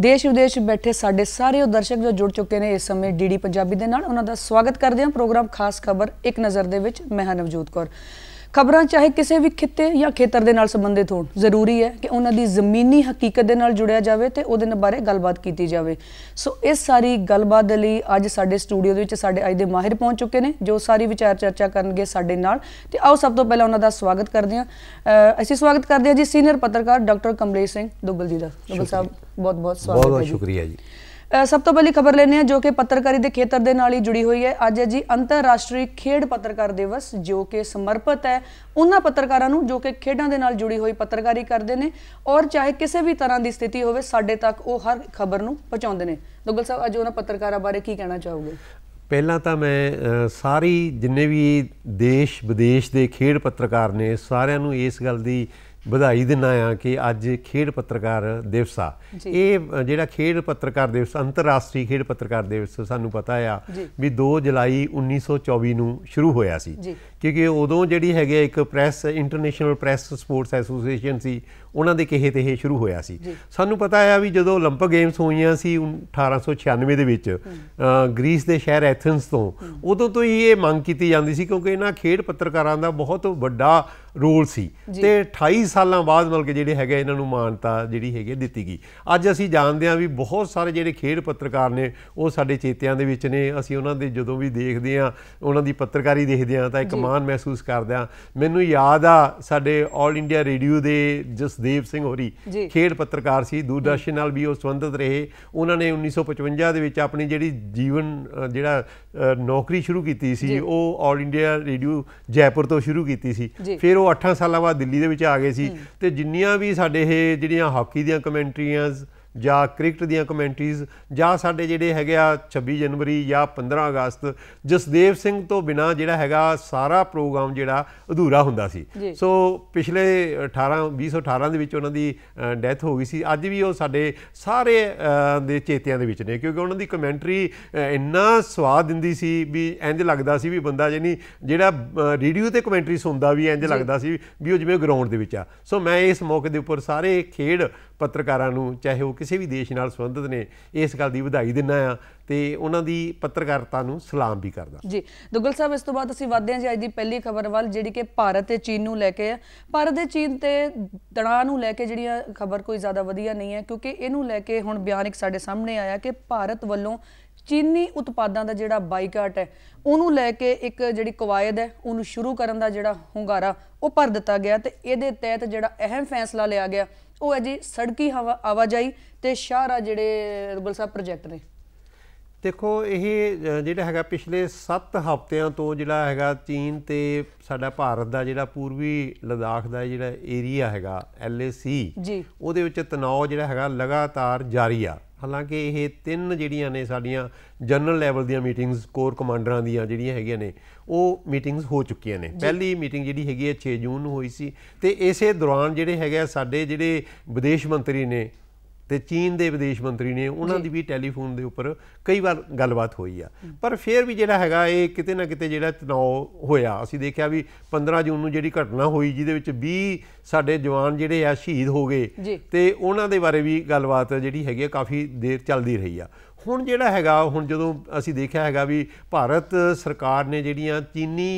ਦੇਸ਼ ਵਿਦੇਸ਼ ਬੈਠੇ ਸਾਡੇ ਸਾਰੇ ਉਹ ਦਰਸ਼ਕ ਜੋ ਜੁੜ ਚੁੱਕੇ ਨੇ ਇਸ ਸਮੇਂ ਡੀਡੀ ਪੰਜਾਬੀ ਦੇ ਨਾਲ ਉਹਨਾਂ ਦਾ ਸਵਾਗਤ ਕਰਦੇ ਹਾਂ ਪ੍ਰੋਗਰਾਮ ਖਾਸ ਖਬਰ ਇੱਕ ਨਜ਼ਰ ਦੇ ਵਿੱਚ ਮੈਂ ਹਾਂ ਨਵਜੋਤ ਕੌਰ ਖਬਰਾਂ ਚਾਹੇ ਕਿਸੇ ਵੀ ਖਿੱਤੇ ਜਾਂ ਖੇਤਰ ਦੇ ਨਾਲ ਸੰਬੰਧਿਤ ਹੋਣ ਜ਼ਰੂਰੀ ਹੈ ਕਿ ਉਹਨਾਂ ਦੀ ਜ਼ਮੀਨੀ ਹਕੀਕਤ ਦੇ ਨਾਲ ਜੁੜਿਆ ਜਾਵੇ ਤੇ ਉਹਦੇ ਨਾਲ ਬਾਰੇ ਗੱਲਬਾਤ ਕੀਤੀ ਜਾਵੇ ਸੋ ਇਸ ਸਾਰੀ ਗੱਲਬਾਤ ਦੇ ਲਈ ਅੱਜ ਸਾਡੇ ਸਟੂਡੀਓ ਦੇ ਵਿੱਚ ਸਾਡੇ ਅੱਜ ਦੇ ਮਾਹਿਰ ਪਹੁੰਚ ਚੁੱਕੇ ਨੇ ਜੋ ਸਾਰੀ ਵਿਚਾਰ ਚਰਚਾ ਕਰਨਗੇ ਸਾਡੇ ਨਾਲ ਤੇ ਆਓ ਸਭ ਤੋਂ ਪਹਿਲਾਂ ਉਹਨਾਂ ਦਾ ਸਵਾਗਤ ਕਰਦੇ ਹਾਂ ਅਸੀਂ ਸਵਾਗਤ ਕਰਦੇ ਹਾਂ ਜੀ ਸੀਨੀਅਰ ਪੱਤਰਕਾਰ ਡਾਕਟਰ ਕਮਲੇਸ਼ ਸਿੰਘ ਦੁੱਗਲ ਜੀ ਦਾ ਦੁੱਗਲ ਸਾਹਿਬ ਬਹੁਤ ਬਹੁਤ ਸਵਾਗਤ ਹੈ ਜੀ ਬਹੁਤ ਬਹੁਤ ਸ਼ੁਕਰੀਆ ਜੀ ਸਭ ਤੋਂ ਪਹਿਲੀ ਖਬਰ ਲੈਨੇ ਆ ਜੋ ਕਿ ਪੱਤਰਕਾਰੀ ਦੇ ਖੇਤਰ ਦੇ ਨਾਲ ਹੀ ਜੁੜੀ ਹੋਈ ਹੈ ਅੱਜ ਹੈ ਜੀ ਅੰਤਰਰਾਸ਼ਟਰੀ ਖੇਡ ਪੱਤਰਕਾਰ ਦਿਵਸ ਜੋ ਕਿ ਸਮਰਪਿਤ ਹੈ ਉਹਨਾਂ ਪੱਤਰਕਾਰਾਂ ਨੂੰ ਜੋ ਕਿ ਖੇਡਾਂ ਦੇ ਨਾਲ ਜੁੜੀ ਹੋਈ ਪੱਤਰਕਾਰੀ ਕਰਦੇ ਨੇ ਔਰ ਚਾਹੇ ਕਿਸੇ ਵੀ ਤਰ੍ਹਾਂ ਦੀ ਸਥਿਤੀ ਹੋਵੇ ਸਾਡੇ ਤੱਕ ਉਹ ਹਰ ਖਬਰ ਨੂੰ ਪਹੁੰਚਾਉਂਦੇ ਨੇ ਦੁੱਗਲ ਸਾਹਿਬ ਅੱਜ ਉਹਨਾਂ ਪੱਤਰਕਾਰਾਂ ਬਾਰੇ ਕੀ ਕਹਿਣਾ ਚਾਹੋਗੇ ਪਹਿਲਾਂ ਤਾਂ ਮੈਂ ਸਾਰੀ ਜਿੰਨੇ ਵੀ ਦੇਸ਼ ਵਿਦੇਸ਼ ਦੇ ਖੇਡ ਪੱਤਰਕਾਰ ਨੇ ਸਾਰਿਆਂ ਨੂੰ ਇਸ ਗੱਲ ਦੀ ਵਧਾਈ ਦਿੰਨਾ ਆ ਕਿ ਅੱਜ ਖੇਡ ਪੱਤਰਕਾਰ ਆ ਇਹ ਜਿਹੜਾ ਖੇਡ ਪੱਤਰਕਾਰ ਦਿਵਸ ਅੰਤਰਰਾਸ਼ਟਰੀ ਖੇਡ ਪੱਤਰਕਾਰ ਦਿਵਸ ਸਾਨੂੰ ਪਤਾ ਆ ਵੀ 2 ਜੁਲਾਈ 1924 ਨੂੰ ਸ਼ੁਰੂ ਹੋਇਆ ਸੀ ਕਿਉਂਕਿ ਉਦੋਂ ਜਿਹੜੀ ਹੈਗੇ ਇੱਕ press international press sports association ਸੀ ਉਹਨਾਂ ਦੇ ਕਹੇ ਤੇ ਇਹ ਸ਼ੁਰੂ ਹੋਇਆ ਸੀ ਸਾਨੂੰ ਪਤਾ ਆ ਵੀ ਜਦੋਂ 올림픽 ਗੇਮਸ ਹੋਈਆਂ ਸੀ 1896 ਦੇ ਵਿੱਚ ਗ੍ਰੀਸ ਦੇ ਸ਼ਹਿਰ ਐਥਨਸ ਤੋਂ ਉਦੋਂ ਤੋਂ ਹੀ ਇਹ ਮੰਗ ਕੀਤੀ ਜਾਂਦੀ ਸੀ ਕਿਉਂਕਿ ਇਹਨਾਂ ਖੇਡ ਪੱਤਰਕਾਰਾਂ ਦਾ ਬਹੁਤ ਵੱਡਾ ਰੋਲ ਸੀ ਤੇ 28 ਸਾਲਾਂ ਬਾਅਦ ਮਤਲਬ ਕਿ ਜਿਹੜੇ ਹੈਗੇ ਇਹਨਾਂ ਨੂੰ ਮਾਨਤਾ ਜਿਹੜੀ ਹੈਗੀ ਦਿੱਤੀ ਗਈ ਅੱਜ ਅਸੀਂ ਜਾਣਦੇ ਹਾਂ ਵੀ ਬਹੁਤ ਸਾਰੇ ਜਿਹੜੇ ਖੇਡ ਪੱਤਰਕਾਰ ਨੇ ਉਹ ਸਾਡੇ ਚੇਤਿਆਂ ਦੇ ਵਿੱਚ ਨੇ ਅਸੀਂ ਉਹਨਾਂ ਦੇ ਜਦੋਂ ਵੀ ਦੇਖਦੇ ਹਾਂ ਉਹਨਾਂ ਦੀ ਪੱਤਰਕਾਰੀ ਦੇਖਦੇ ਹਾਂ ਤਾਂ ਇੱਕ ਮਾਣ ਮਹਿਸੂਸ ਕਰਦੇ ਹਾਂ ਮੈਨੂੰ ਯਾਦ ਆ ਸਾਡੇ 올 ਇੰਡੀਆ ਰੇਡੀਓ ਦੇ ਜਸਦੀਪ ਸਿੰਘ ਹੋਰੀ ਖੇਡ ਪੱਤਰਕਾਰ ਸੀ ਦੂਰਦਰਸ਼ਨ ਨਾਲ ਵੀ ਉਹ ਸੰਬੰਧਿਤ ਰਹੇ ਉਹਨਾਂ ਨੇ 1955 ਦੇ ਵਿੱਚ ਆਪਣੀ ਜਿਹੜੀ ਜੀਵਨ ਜਿਹੜਾ ਨੌਕਰੀ ਸ਼ੁਰੂ ਕੀਤੀ ਸੀ ਉਹ 올 ਇੰਡੀਆ ਰੇਡੀਓ ਜੈਪੁਰ ਤੋਂ ਸ਼ੁਰੂ ਕੀਤੀ ਸੀ ਫਿਰ ਉਹ 8 ਸਾਲਾਂ ਬਾਅਦ ਦਿੱਲੀ ਦੇ ਵਿੱਚ ਆ ਗਏ ਸੀ ਤੇ ਜਿੰਨੀਆਂ ਵੀ ਸਾਡੇ ਇਹ ਜਿਹੜੀਆਂ ਹਾਕੀ ਦੀਆਂ ਕਮੈਂਟਰੀਆਂ ਜਾਂ ਕ੍ਰਿਕਟ ਦੀਆਂ ਕਮੈਂਟਰੀਜ਼ ਜਾਂ ਸਾਡੇ ਜਿਹੜੇ ਹੈਗੇ ਆ 26 ਜਨਵਰੀ ਜਾਂ 15 ਅਗਸਤ ਜਸਦੇਵ ਸਿੰਘ ਤੋਂ ਬਿਨਾ ਜਿਹੜਾ ਹੈਗਾ ਸਾਰਾ ਪ੍ਰੋਗਰਾਮ ਜਿਹੜਾ ਅਧੂਰਾ ਹੁੰਦਾ ਸੀ ਸੋ ਪਿਛਲੇ 18 2018 ਦੇ ਵਿੱਚ ਉਹਨਾਂ ਦੀ ਡੈਥ ਹੋ ਗਈ ਸੀ ਅੱਜ ਵੀ ਉਹ ਸਾਡੇ ਸਾਰੇ ਦੇ ਚੇਤਿਆਂ ਦੇ ਵਿੱਚ ਨੇ ਕਿਉਂਕਿ ਉਹਨਾਂ ਦੀ ਕਮੈਂਟਰੀ ਇੰਨਾ ਸਵਾਦ ਦਿੰਦੀ ਸੀ ਵੀ ਇੰਜ ਲੱਗਦਾ ਸੀ ਵੀ ਬੰਦਾ ਨਹੀਂ ਜਿਹੜਾ ਰੇਡੀਓ ਤੇ ਕਮੈਂਟਰੀ ਸੁਣਦਾ ਵੀ ਇੰਜ ਲੱਗਦਾ ਸੀ ਵੀ ਉਹ ਜਿਵੇਂ ਗਰਾਊਂਡ ਦੇ ਵਿੱਚ ਆ ਸੋ ਮੈਂ ਇਸ ਮੌਕੇ ਦੇ ਉੱਪਰ ਸਾਰੇ ਖੇਡ ਪੱਤਰਕਾਰਾਂ ਨੂੰ ਚਾਹੇ ਉਹ ਕਿਸੇ ਵੀ ਦੇਸ਼ ਨਾਲ ਸੰਬੰਧਿਤ ਨੇ ਇਸ ਗੱਲ ਦੀ ਵਧਾਈ ਦਿੰਨਾ ਆ ਤੇ ਉਹਨਾਂ ਦੀ ਪੱਤਰਕਾਰਤਾ ਨੂੰ ਸਲਾਮ ਵੀ ਕਰਦਾ ਜੀ ਦੁੱਗਲ ਸਾਹਿਬ ਇਸ ਤੋਂ ਬਾਅਦ ਅਸੀਂ ਵਧਦੇ ਹਾਂ ਜੀ ਅੱਜ ਦੀ ਪਹਿਲੀ ਖਬਰ ਵੱਲ ਜਿਹੜੀ ਕਿ ਭਾਰਤ ਤੇ ਚੀਨ ਨੂੰ ਲੈ ਕੇ ਆ ਭਾਰਤ ਦੇ ਚੀਨ ਤੇ ਤਣਾਅ ਨੂੰ ਲੈ ਕੇ ਜਿਹੜੀਆਂ ਖਬਰ ਕੋਈ ਜ਼ਿਆਦਾ ਵਧੀਆ ਨਹੀਂ ਹੈ ਕਿਉਂਕਿ ਇਹਨੂੰ ਲੈ ਕੇ ਹੁਣ ਬਿਆਨ ਇੱਕ ਸਾਡੇ ਸਾਹਮਣੇ ਆਇਆ ਕਿ ਭਾਰਤ ਵੱਲੋਂ ਚੀਨੀ ਉਤਪਾਦਾਂ ਦਾ ਜਿਹੜਾ ਬਾਈਕਾਟ ਹੈ ਉਹਨੂੰ ਲੈ ਕੇ ਇੱਕ ਜਿਹੜੀ ਕਵਾਇਦ ਹੈ ਉਹਨੂੰ ਸ਼ੁਰੂ ਕਰਨ ਦਾ ਜਿਹੜਾ ਹੁੰਗਾਰਾ ਉਹ ਭਰ ਦਿੱਤਾ ਗਿਆ ਤੇ ਇਹਦੇ ਤਹਿਤ ਜਿਹੜਾ ਅਹਿਮ ਫੈਸਲਾ ਲਿਆ ਗਿਆ ਉਹ ਹੈ ਜੀ ਸੜਕੀ ਆਵਾਜਾਈ ਤੇ ਸ਼ਾਹਰਾ ਜਿਹੜੇ ਰਬਲ ਸਾਹਿਬ ਪ੍ਰੋਜੈਕਟ ਨੇ ਦੇਖੋ ਇਹ ਜਿਹੜਾ ਹੈਗਾ ਪਿਛਲੇ 7 ਹਫ਼ਤਿਆਂ ਤੋਂ ਜਿਹੜਾ ਹੈਗਾ ਚੀਨ ਤੇ ਸਾਡਾ ਭਾਰਤ ਦਾ ਜਿਹੜਾ ਪੂਰਬੀ ਲਦਾਖ ਦਾ ਜਿਹੜਾ ਏਰੀਆ ਹੈਗਾ ਐਲਏਸੀ ਜੀ ਉਹਦੇ ਵਿੱਚ ਤਣਾਅ ਜਿਹੜਾ ਹੈਗਾ ਲਗਾਤਾਰ ਜਾਰੀ ਆ ਹਾਲਾਂਕਿ ਇਹ ਤਿੰਨ ਜਿਹੜੀਆਂ ਨੇ ਸਾਡੀਆਂ ਜਨਰਲ ਲੈਵਲ ਦੀਆਂ ਮੀਟਿੰਗਸ ਕੋਰ ਕਮਾਂਡਰਾਂ ਦੀਆਂ ਜਿਹੜੀਆਂ ਹੈਗੀਆਂ ਨੇ ਉਹ ਮੀਟਿੰਗਸ ਹੋ ਚੁੱਕੀਆਂ ਨੇ ਪਹਿਲੀ ਮੀਟਿੰਗ ਜਿਹੜੀ ਹੈਗੀ ਹੈ 6 ਜੂਨ ਨੂੰ ਹੋਈ ਸੀ ਤੇ ਇਸੇ ਦੌਰਾਨ ਜਿਹੜੇ ਹੈਗੇ ਸਾਡੇ ਜਿਹੜੇ ਵਿਦੇਸ਼ ਮੰਤਰੀ ਨੇ ਤੇ ਚੀਨ ਦੇ ਵਿਦੇਸ਼ ਮੰਤਰੀ ਨੇ ਉਹਨਾਂ ਦੀ ਵੀ ਟੈਲੀਫੋਨ ਦੇ ਉੱਪਰ ਕਈ ਵਾਰ ਗੱਲਬਾਤ ਹੋਈ ਆ ਪਰ ਫੇਰ ਵੀ ਜਿਹੜਾ ਹੈਗਾ ਇਹ ਕਿਤੇ ਨਾ ਕਿਤੇ ਜਿਹੜਾ ਤਣਾਅ ਹੋਇਆ ਅਸੀਂ ਦੇਖਿਆ ਵੀ 15 ਜੂਨ ਨੂੰ ਜਿਹੜੀ ਘਟਨਾ ਹੋਈ ਜਿਹਦੇ ਵਿੱਚ 20 ਸਾਡੇ ਜਵਾਨ ਜਿਹੜੇ ਆ ਸ਼ਹੀਦ ਹੋ ਗਏ ਤੇ ਉਹਨਾਂ ਦੇ ਬਾਰੇ ਵੀ ਗੱਲਬਾਤ ਜਿਹੜੀ ਹੈਗੀ ਆ ਕਾਫੀ ਦੇਰ ਚੱਲਦੀ ਰਹੀ ਆ ਹੁਣ ਜਿਹੜਾ ਹੈਗਾ ਹੁਣ ਜਦੋਂ ਅਸੀਂ ਦੇਖਿਆ ਹੈਗਾ ਵੀ ਭਾਰਤ ਸਰਕਾਰ ਨੇ ਜਿਹੜੀਆਂ ਚੀਨੀ